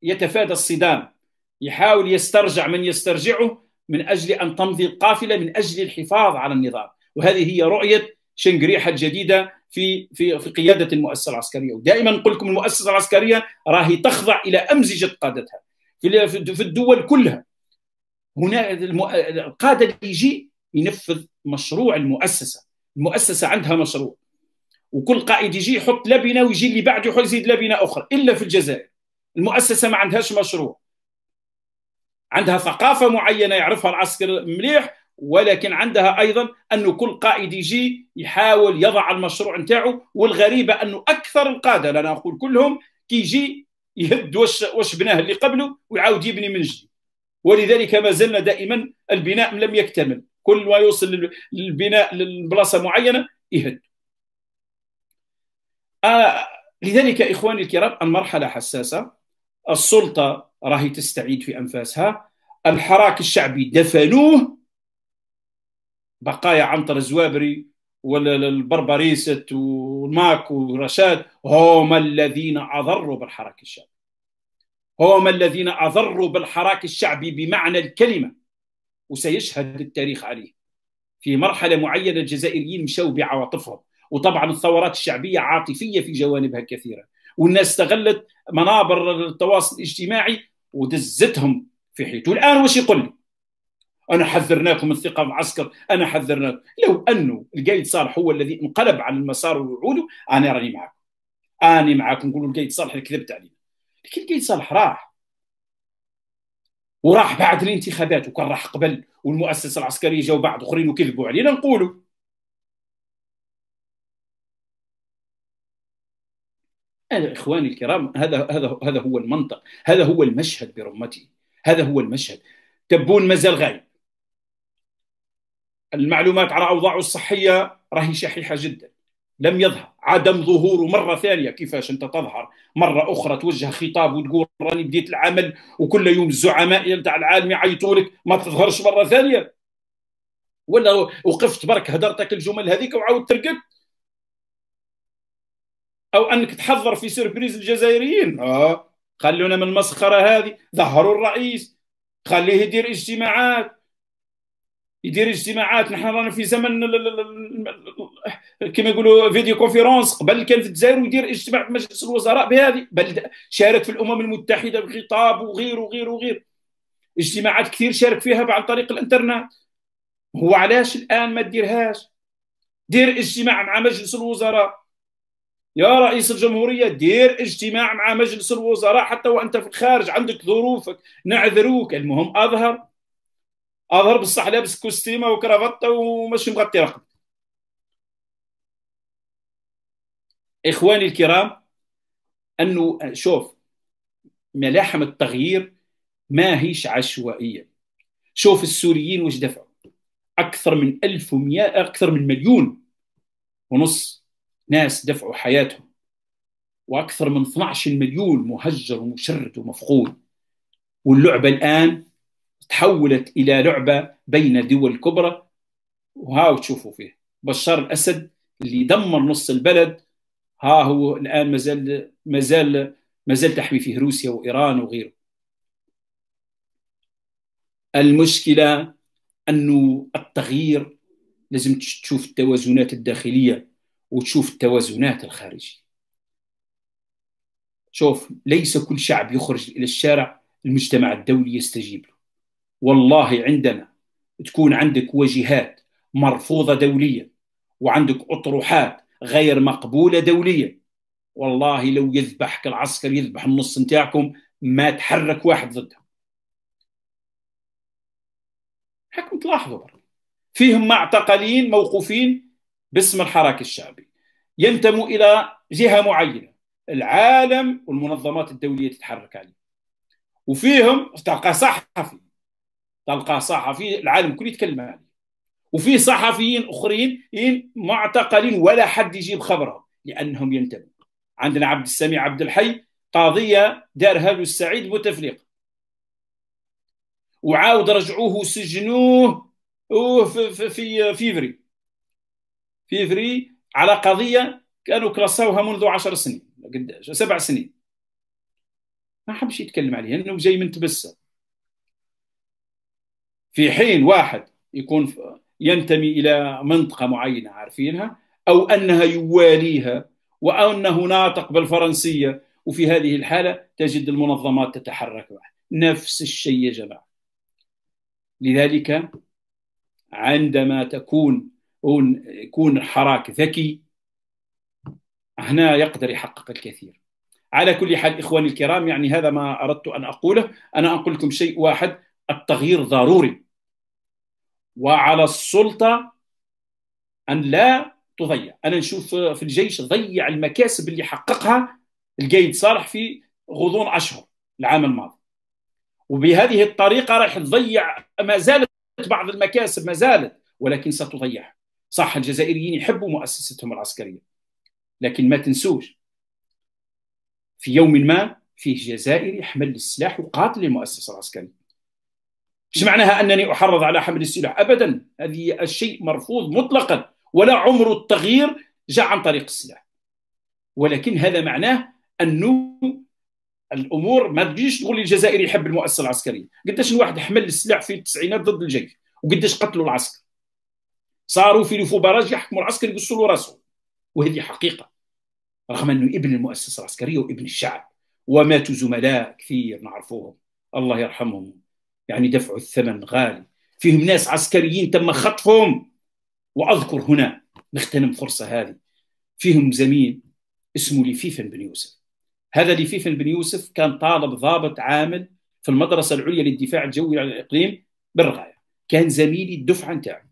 يتفادى الصدام يحاول يسترجع من يسترجعه من أجل أن تمضي القافلة من أجل الحفاظ على النظام وهذه هي رؤية شنقريحة الجديدة في في في قيادة المؤسسة العسكرية ودائما نقول لكم المؤسسة العسكرية راهي تخضع إلى أمزجة قادتها في الدول كلها هنا القادة اللي يجي ينفذ مشروع المؤسسة المؤسسة عندها مشروع وكل قائد يجي يحط لبنه ويجي اللي بعده يحط يزيد لبنه اخرى الا في الجزائر المؤسسه ما عندهاش مشروع عندها ثقافه معينه يعرفها العسكر مليح ولكن عندها ايضا انه كل قائد يجي يحاول يضع المشروع نتاعو والغريبه انه اكثر القاده لا انا اقول كلهم كي يجي يهد واش وش بناه اللي قبله ويعاود يبني من جديد ولذلك ما زلنا دائما البناء لم يكتمل كل ما يوصل للبناء لبلاصه معينه يهد آه لذلك اخواني الكرام المرحله حساسه السلطه راهي تستعيد في انفاسها الحراك الشعبي دفنوه بقايا عنتر الزوابري والبربريست والماك ورشاد هم الذين أضروا بالحراك الشعبي هم الذين أضروا بالحراك الشعبي بمعنى الكلمة وسيشهد التاريخ عليه في مرحلة معينة الجزائريين مشوا بعواطفهم وطبعا الثورات الشعبية عاطفية في جوانبها كثيرة والناس استغلت منابر التواصل الاجتماعي ودزتهم في حيط الان واش يقول لي انا حذرناكم من الثقه معسكر انا حذرناكم لو انه القايد صالح هو الذي انقلب عن المسار ووعوده انا راني معاكم انا معاكم نقولوا القايد صالح اللي كذبت علينا لكن القايد صالح راح وراح بعد الانتخابات وكان راح قبل والمؤسسه العسكريه جاو بعض اخرين وكذبوا علينا نقولوا هذا اخواني الكرام هذا هذا هذا هو المنطق هذا هو المشهد برمته هذا هو المشهد تبون مازال غايب المعلومات على اوضاعه الصحيه راهي شحيحه جدا لم يظهر عدم ظهوره مرة ثانية كيفاش أنت تظهر مرة أخرى توجه خطاب وتقول راني بديت العمل وكل يوم الزعماء نتاع العالم يعيطوا لك ما تظهرش مرة ثانية ولا وقفت برك هدرتك الجمل هذيك وعاود ترقد او انك تحضر في سيربريز الجزائريين اه خلونا من المسخره هذه ظهروا الرئيس خليه يدير اجتماعات يدير اجتماعات نحن رانا في زمن كما يقولوا فيديو كونفيرونس قبل كان في الجزائر ويدير اجتماع في مجلس الوزراء بهذه بل شارك في الامم المتحده بخطاب وغير وغير وغير اجتماعات كثير شارك فيها عن طريق الانترنت هو علاش الان ما تديرهاش دير اجتماع مع مجلس الوزراء يا رئيس الجمهوريه دير اجتماع مع مجلس الوزراء حتى وانت في الخارج عندك ظروفك نعذروك المهم اظهر اظهر بصح لابس كوستيمه وكرافته ومش مغطي رقم اخواني الكرام انه شوف ملاحم التغيير ما هيش عشوائيه شوف السوريين واش دفعوا اكثر من ألف ومئة اكثر من مليون ونص ناس دفعوا حياتهم واكثر من 12 مليون مهجر ومشرد ومفقود واللعبه الان تحولت الى لعبه بين دول كبرى وهاو تشوفوا فيه بشار الاسد اللي دمر نص البلد ها هو الان مازال مازال مازال تحمي فيه روسيا وايران وغيره المشكله انه التغيير لازم تشوف التوازنات الداخليه وتشوف التوازنات الخارجية شوف ليس كل شعب يخرج إلى الشارع المجتمع الدولي يستجيب له والله عندنا تكون عندك واجهات مرفوضة دوليا وعندك أطروحات غير مقبولة دوليا والله لو يذبحك العسكر يذبح النص نتاعكم ما تحرك واحد ضدها حكم تلاحظوا فيهم معتقلين موقوفين باسم الحراك الشعبي ينتموا الى جهه معينه العالم والمنظمات الدوليه تتحرك عليه وفيهم تلقى صحفي تلقى صحفي العالم كله يتكلم عليه وفي صحفيين اخرين معتقلين ولا حد يجيب خبرهم لانهم ينتموا عندنا عبد السميع عبد الحي قضيه دارها له السعيد بوتفليقه وعاود رجعوه وسجنوه في في فيفري في فري على قضيه كانوا كرسوها منذ عشر سنين قداش سبع سنين ما حبش يتكلم عليها لانه جاي من تبسه في حين واحد يكون ينتمي الى منطقه معينه عارفينها او انها يواليها وانه ناطق بالفرنسيه وفي هذه الحاله تجد المنظمات تتحرك معه نفس الشيء يا جماعه لذلك عندما تكون ويكون حراك ذكي هنا يقدر يحقق الكثير على كل حال إخواني الكرام يعني هذا ما أردت أن أقوله أنا أقول لكم شيء واحد التغيير ضروري وعلى السلطة أن لا تضيع أنا نشوف في الجيش ضيع المكاسب اللي حققها القايد صالح في غضون أشهر العام الماضي وبهذه الطريقة راح تضيع ما زالت بعض المكاسب ما زالت ولكن ستضيعها صح الجزائريين يحبوا مؤسستهم العسكريه لكن ما تنسوش في يوم ما فيه جزائري حمل السلاح وقاتل المؤسسه العسكريه مش معناها انني احرض على حمل السلاح ابدا هذه الشيء مرفوض مطلقا ولا عمر التغيير جاء عن طريق السلاح ولكن هذا معناه انه الامور ما تجيش تقول لي الجزائري يحب المؤسسه العسكريه قداش الواحد حمل السلاح في التسعينات ضد الجيش وقداش قتلوا العسكر صاروا في براج يحكموا العسكر يقصوا له راسه وهذه حقيقه رغم انه ابن المؤسسه العسكريه وابن الشعب وماتوا زملاء كثير نعرفوهم الله يرحمهم يعني دفعوا الثمن غالي فيهم ناس عسكريين تم خطفهم واذكر هنا نغتنم فرصه هذه فيهم زميل اسمه لفيفن بن يوسف هذا لفيفن بن يوسف كان طالب ضابط عامل في المدرسه العليا للدفاع الجوي على الاقليم بالرغايه كان زميلي الدفعه نتاعي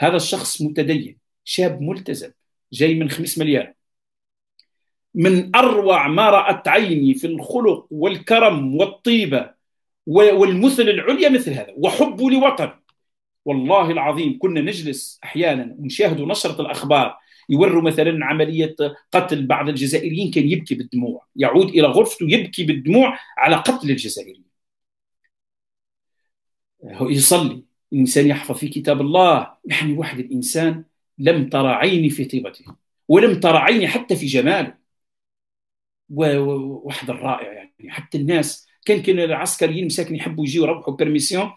هذا الشخص متدين شاب ملتزم جاي من خمس مليار من اروع ما رات عيني في الخلق والكرم والطيبه والمثل العليا مثل هذا وحبه لوطن والله العظيم كنا نجلس احيانا ونشاهد نشره الاخبار يوروا مثلا عمليه قتل بعض الجزائريين كان يبكي بالدموع يعود الى غرفته يبكي بالدموع على قتل الجزائريين يصلي الإنسان يحفظ في كتاب الله نحن واحد الإنسان لم ترى عيني في طيبته ولم ترى عيني حتى في جماله وواحد الرائع يعني حتى الناس كان كان العسكريين مساكن يحبوا يجيو يروحوا بيرميسيون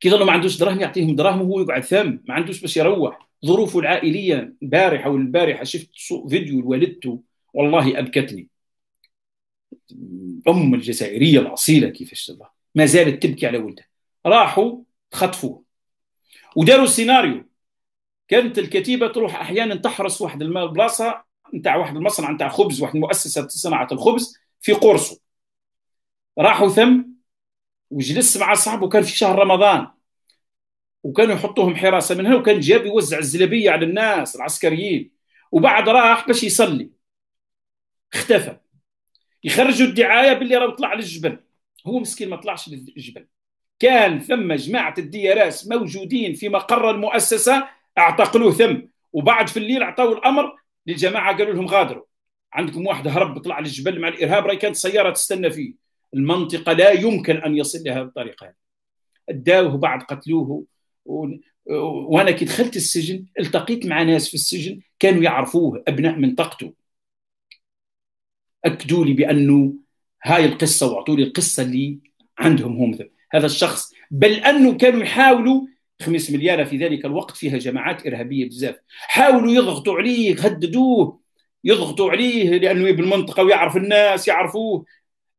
كي يظلوا ما عندوش دراهم يعطيهم دراهم وهو يقعد ثم ما عندوش باش يروح ظروفه العائليه البارحه والبارحه شفت فيديو لوالدته والله ابكتني الام الجزائريه الاصيله كيفاش ما زالت تبكي على ولدها راحوا خطفوه وداروا سيناريو كانت الكتيبه تروح احيانا تحرس واحد البلاصه نتاع واحد المصنع نتاع خبز واحد مؤسسه صناعه الخبز في قرصو راحوا ثم وجلس مع صاحبه وكان في شهر رمضان وكانوا يحطوهم حراسه من هنا وكان جاب يوزع الزلبيه على الناس العسكريين وبعد راح باش يصلي اختفى يخرجوا الدعايه باللي راه طلع للجبل هو مسكين ما طلعش للجبل كان ثم جماعة الدي ار اس موجودين في مقر المؤسسة اعتقلوه ثم وبعد في الليل اعطوا الأمر للجماعة قالوا لهم غادروا عندكم واحد هرب طلع للجبل مع الإرهاب راهي كانت سيارة تستنى فيه المنطقة لا يمكن أن يصل لها الطريقة اداوه بعد قتلوه و... وانا كي دخلت السجن التقيت مع ناس في السجن كانوا يعرفوه ابناء منطقته اكدوا لي بانه هاي القصه واعطوا لي القصه اللي عندهم هم ذب. هذا الشخص بل أنه كانوا يحاولوا 5 مليار في ذلك الوقت فيها جماعات إرهابية بزاف حاولوا يضغطوا عليه يهددوه يضغطوا عليه لأنه يبن المنطقة ويعرف الناس يعرفوه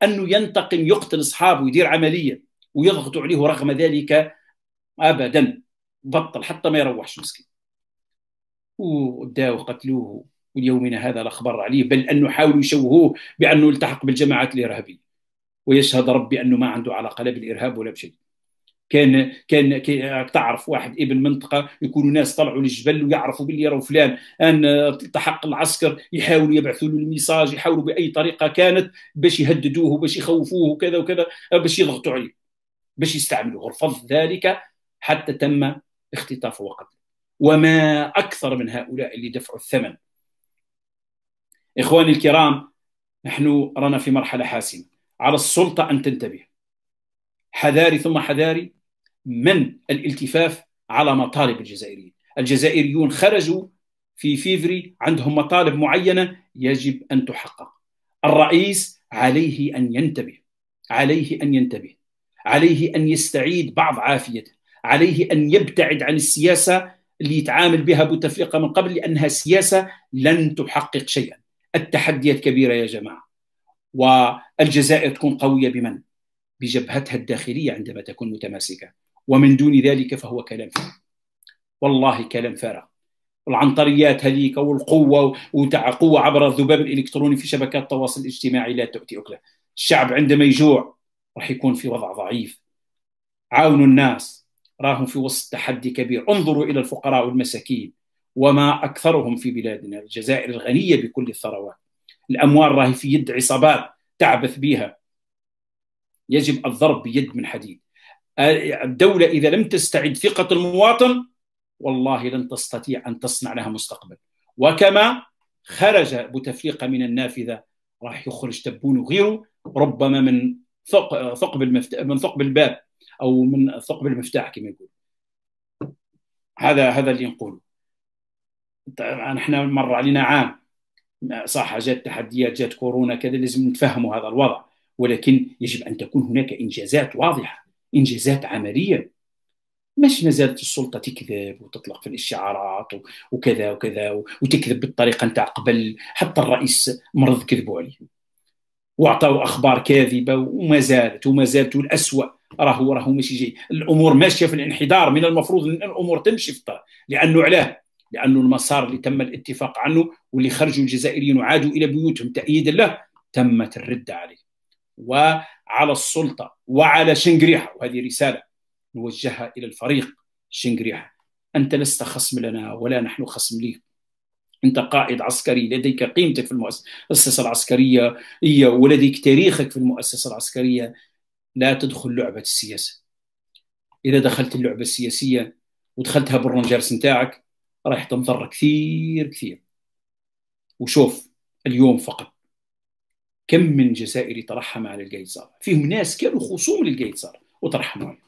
أنه ينتقم يقتل أصحابه ويدير عملية ويضغطوا عليه رغم ذلك أبدا بطل حتى ما يروحش مسكين وداو قتلوه وليومنا هذا لا خبر عليه بل أنه حاولوا يشوهوه بأنه التحق بالجماعات الإرهابية ويشهد ربي انه ما عنده علاقه لا بالارهاب ولا بشيء كان كان تعرف واحد ابن منطقه يكونوا ناس طلعوا للجبل ويعرفوا باللي راهو فلان ان تحق العسكر يحاولوا يبعثوا له الميساج يحاولوا باي طريقه كانت باش يهددوه باش يخوفوه وكذا وكذا باش يضغطوا عليه باش يستعملوه رفض ذلك حتى تم اختطافه وقتله وما اكثر من هؤلاء اللي دفعوا الثمن اخواني الكرام نحن رانا في مرحله حاسمه على السلطه ان تنتبه حذاري ثم حذاري من الالتفاف على مطالب الجزائريين الجزائريون خرجوا في فيفري عندهم مطالب معينه يجب ان تحقق الرئيس عليه ان ينتبه عليه ان ينتبه عليه ان يستعيد بعض عافيته عليه ان يبتعد عن السياسه اللي يتعامل بها بوتفليقه من قبل لانها سياسه لن تحقق شيئا التحديات كبيره يا جماعه والجزائر تكون قويه بمن؟ بجبهتها الداخليه عندما تكون متماسكه ومن دون ذلك فهو كلام فارغ والله كلام فارغ العنطريات هذيك والقوه وتع قوه عبر الذباب الالكتروني في شبكات التواصل الاجتماعي لا تؤتي اكله الشعب عندما يجوع راح يكون في وضع ضعيف عاونوا الناس راهم في وسط تحدي كبير انظروا الى الفقراء والمساكين وما اكثرهم في بلادنا الجزائر الغنيه بكل الثروات الاموال راهي في يد عصابات تعبث بها يجب الضرب بيد من حديد الدولة إذا لم تستعد ثقة المواطن والله لن تستطيع أن تصنع لها مستقبل وكما خرج بوتفليقة من النافذة راح يخرج تبون وغيره ربما من ثقب من ثقب الباب أو من ثقب المفتاح كما يقول هذا هذا اللي نقوله نحن مر علينا عام صح جات تحديات جات كورونا كذا لازم نتفهموا هذا الوضع ولكن يجب ان تكون هناك انجازات واضحه انجازات عمليه مش ما زالت السلطه تكذب وتطلق في الاشعارات وكذا وكذا وتكذب بالطريقه نتاع قبل حتى الرئيس مرض كذبوا عليه واعطوا اخبار كاذبه وما زالت وما زالت والاسوء راهو راهو ماشي جاي الامور ماشيه في الانحدار من المفروض ان الامور تمشي في الطريق لانه علاه لانه المسار اللي تم الاتفاق عنه واللي خرجوا الجزائريين وعادوا إلى بيوتهم تأييدا له تمت الردة عليه وعلى السلطة وعلى شنقريحة وهذه رسالة نوجهها إلى الفريق شنقريحة أنت لست خصم لنا ولا نحن خصم ليك أنت قائد عسكري لديك قيمتك في المؤسسة العسكرية ولديك تاريخك في المؤسسة العسكرية لا تدخل لعبة السياسة إذا دخلت اللعبة السياسية ودخلتها بالرنجرس نتاعك راح تنضر كثير كثير وشوف اليوم فقط كم من جزائري ترحم على القايد فيهم ناس كانوا خصوم للقايد وترحموا عليه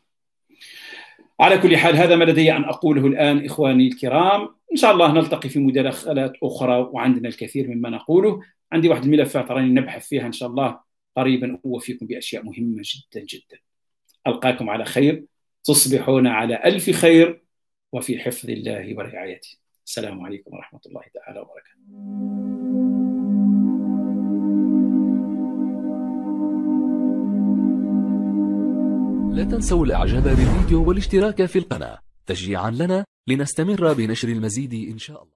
على كل حال هذا ما لدي أن أقوله الآن إخواني الكرام إن شاء الله نلتقي في مداخلات أخرى وعندنا الكثير مما نقوله عندي واحد الملفات راني نبحث فيها إن شاء الله قريبا أوفيكم بأشياء مهمة جدا جدا ألقاكم على خير تصبحون على ألف خير وفي حفظ الله ورعايته السلام عليكم ورحمة الله تعالى وبركاته لا تنسوا الإعجاب بالفيديو والاشتراك في القناة تشجيعا لنا لنستمر بنشر المزيد إن شاء الله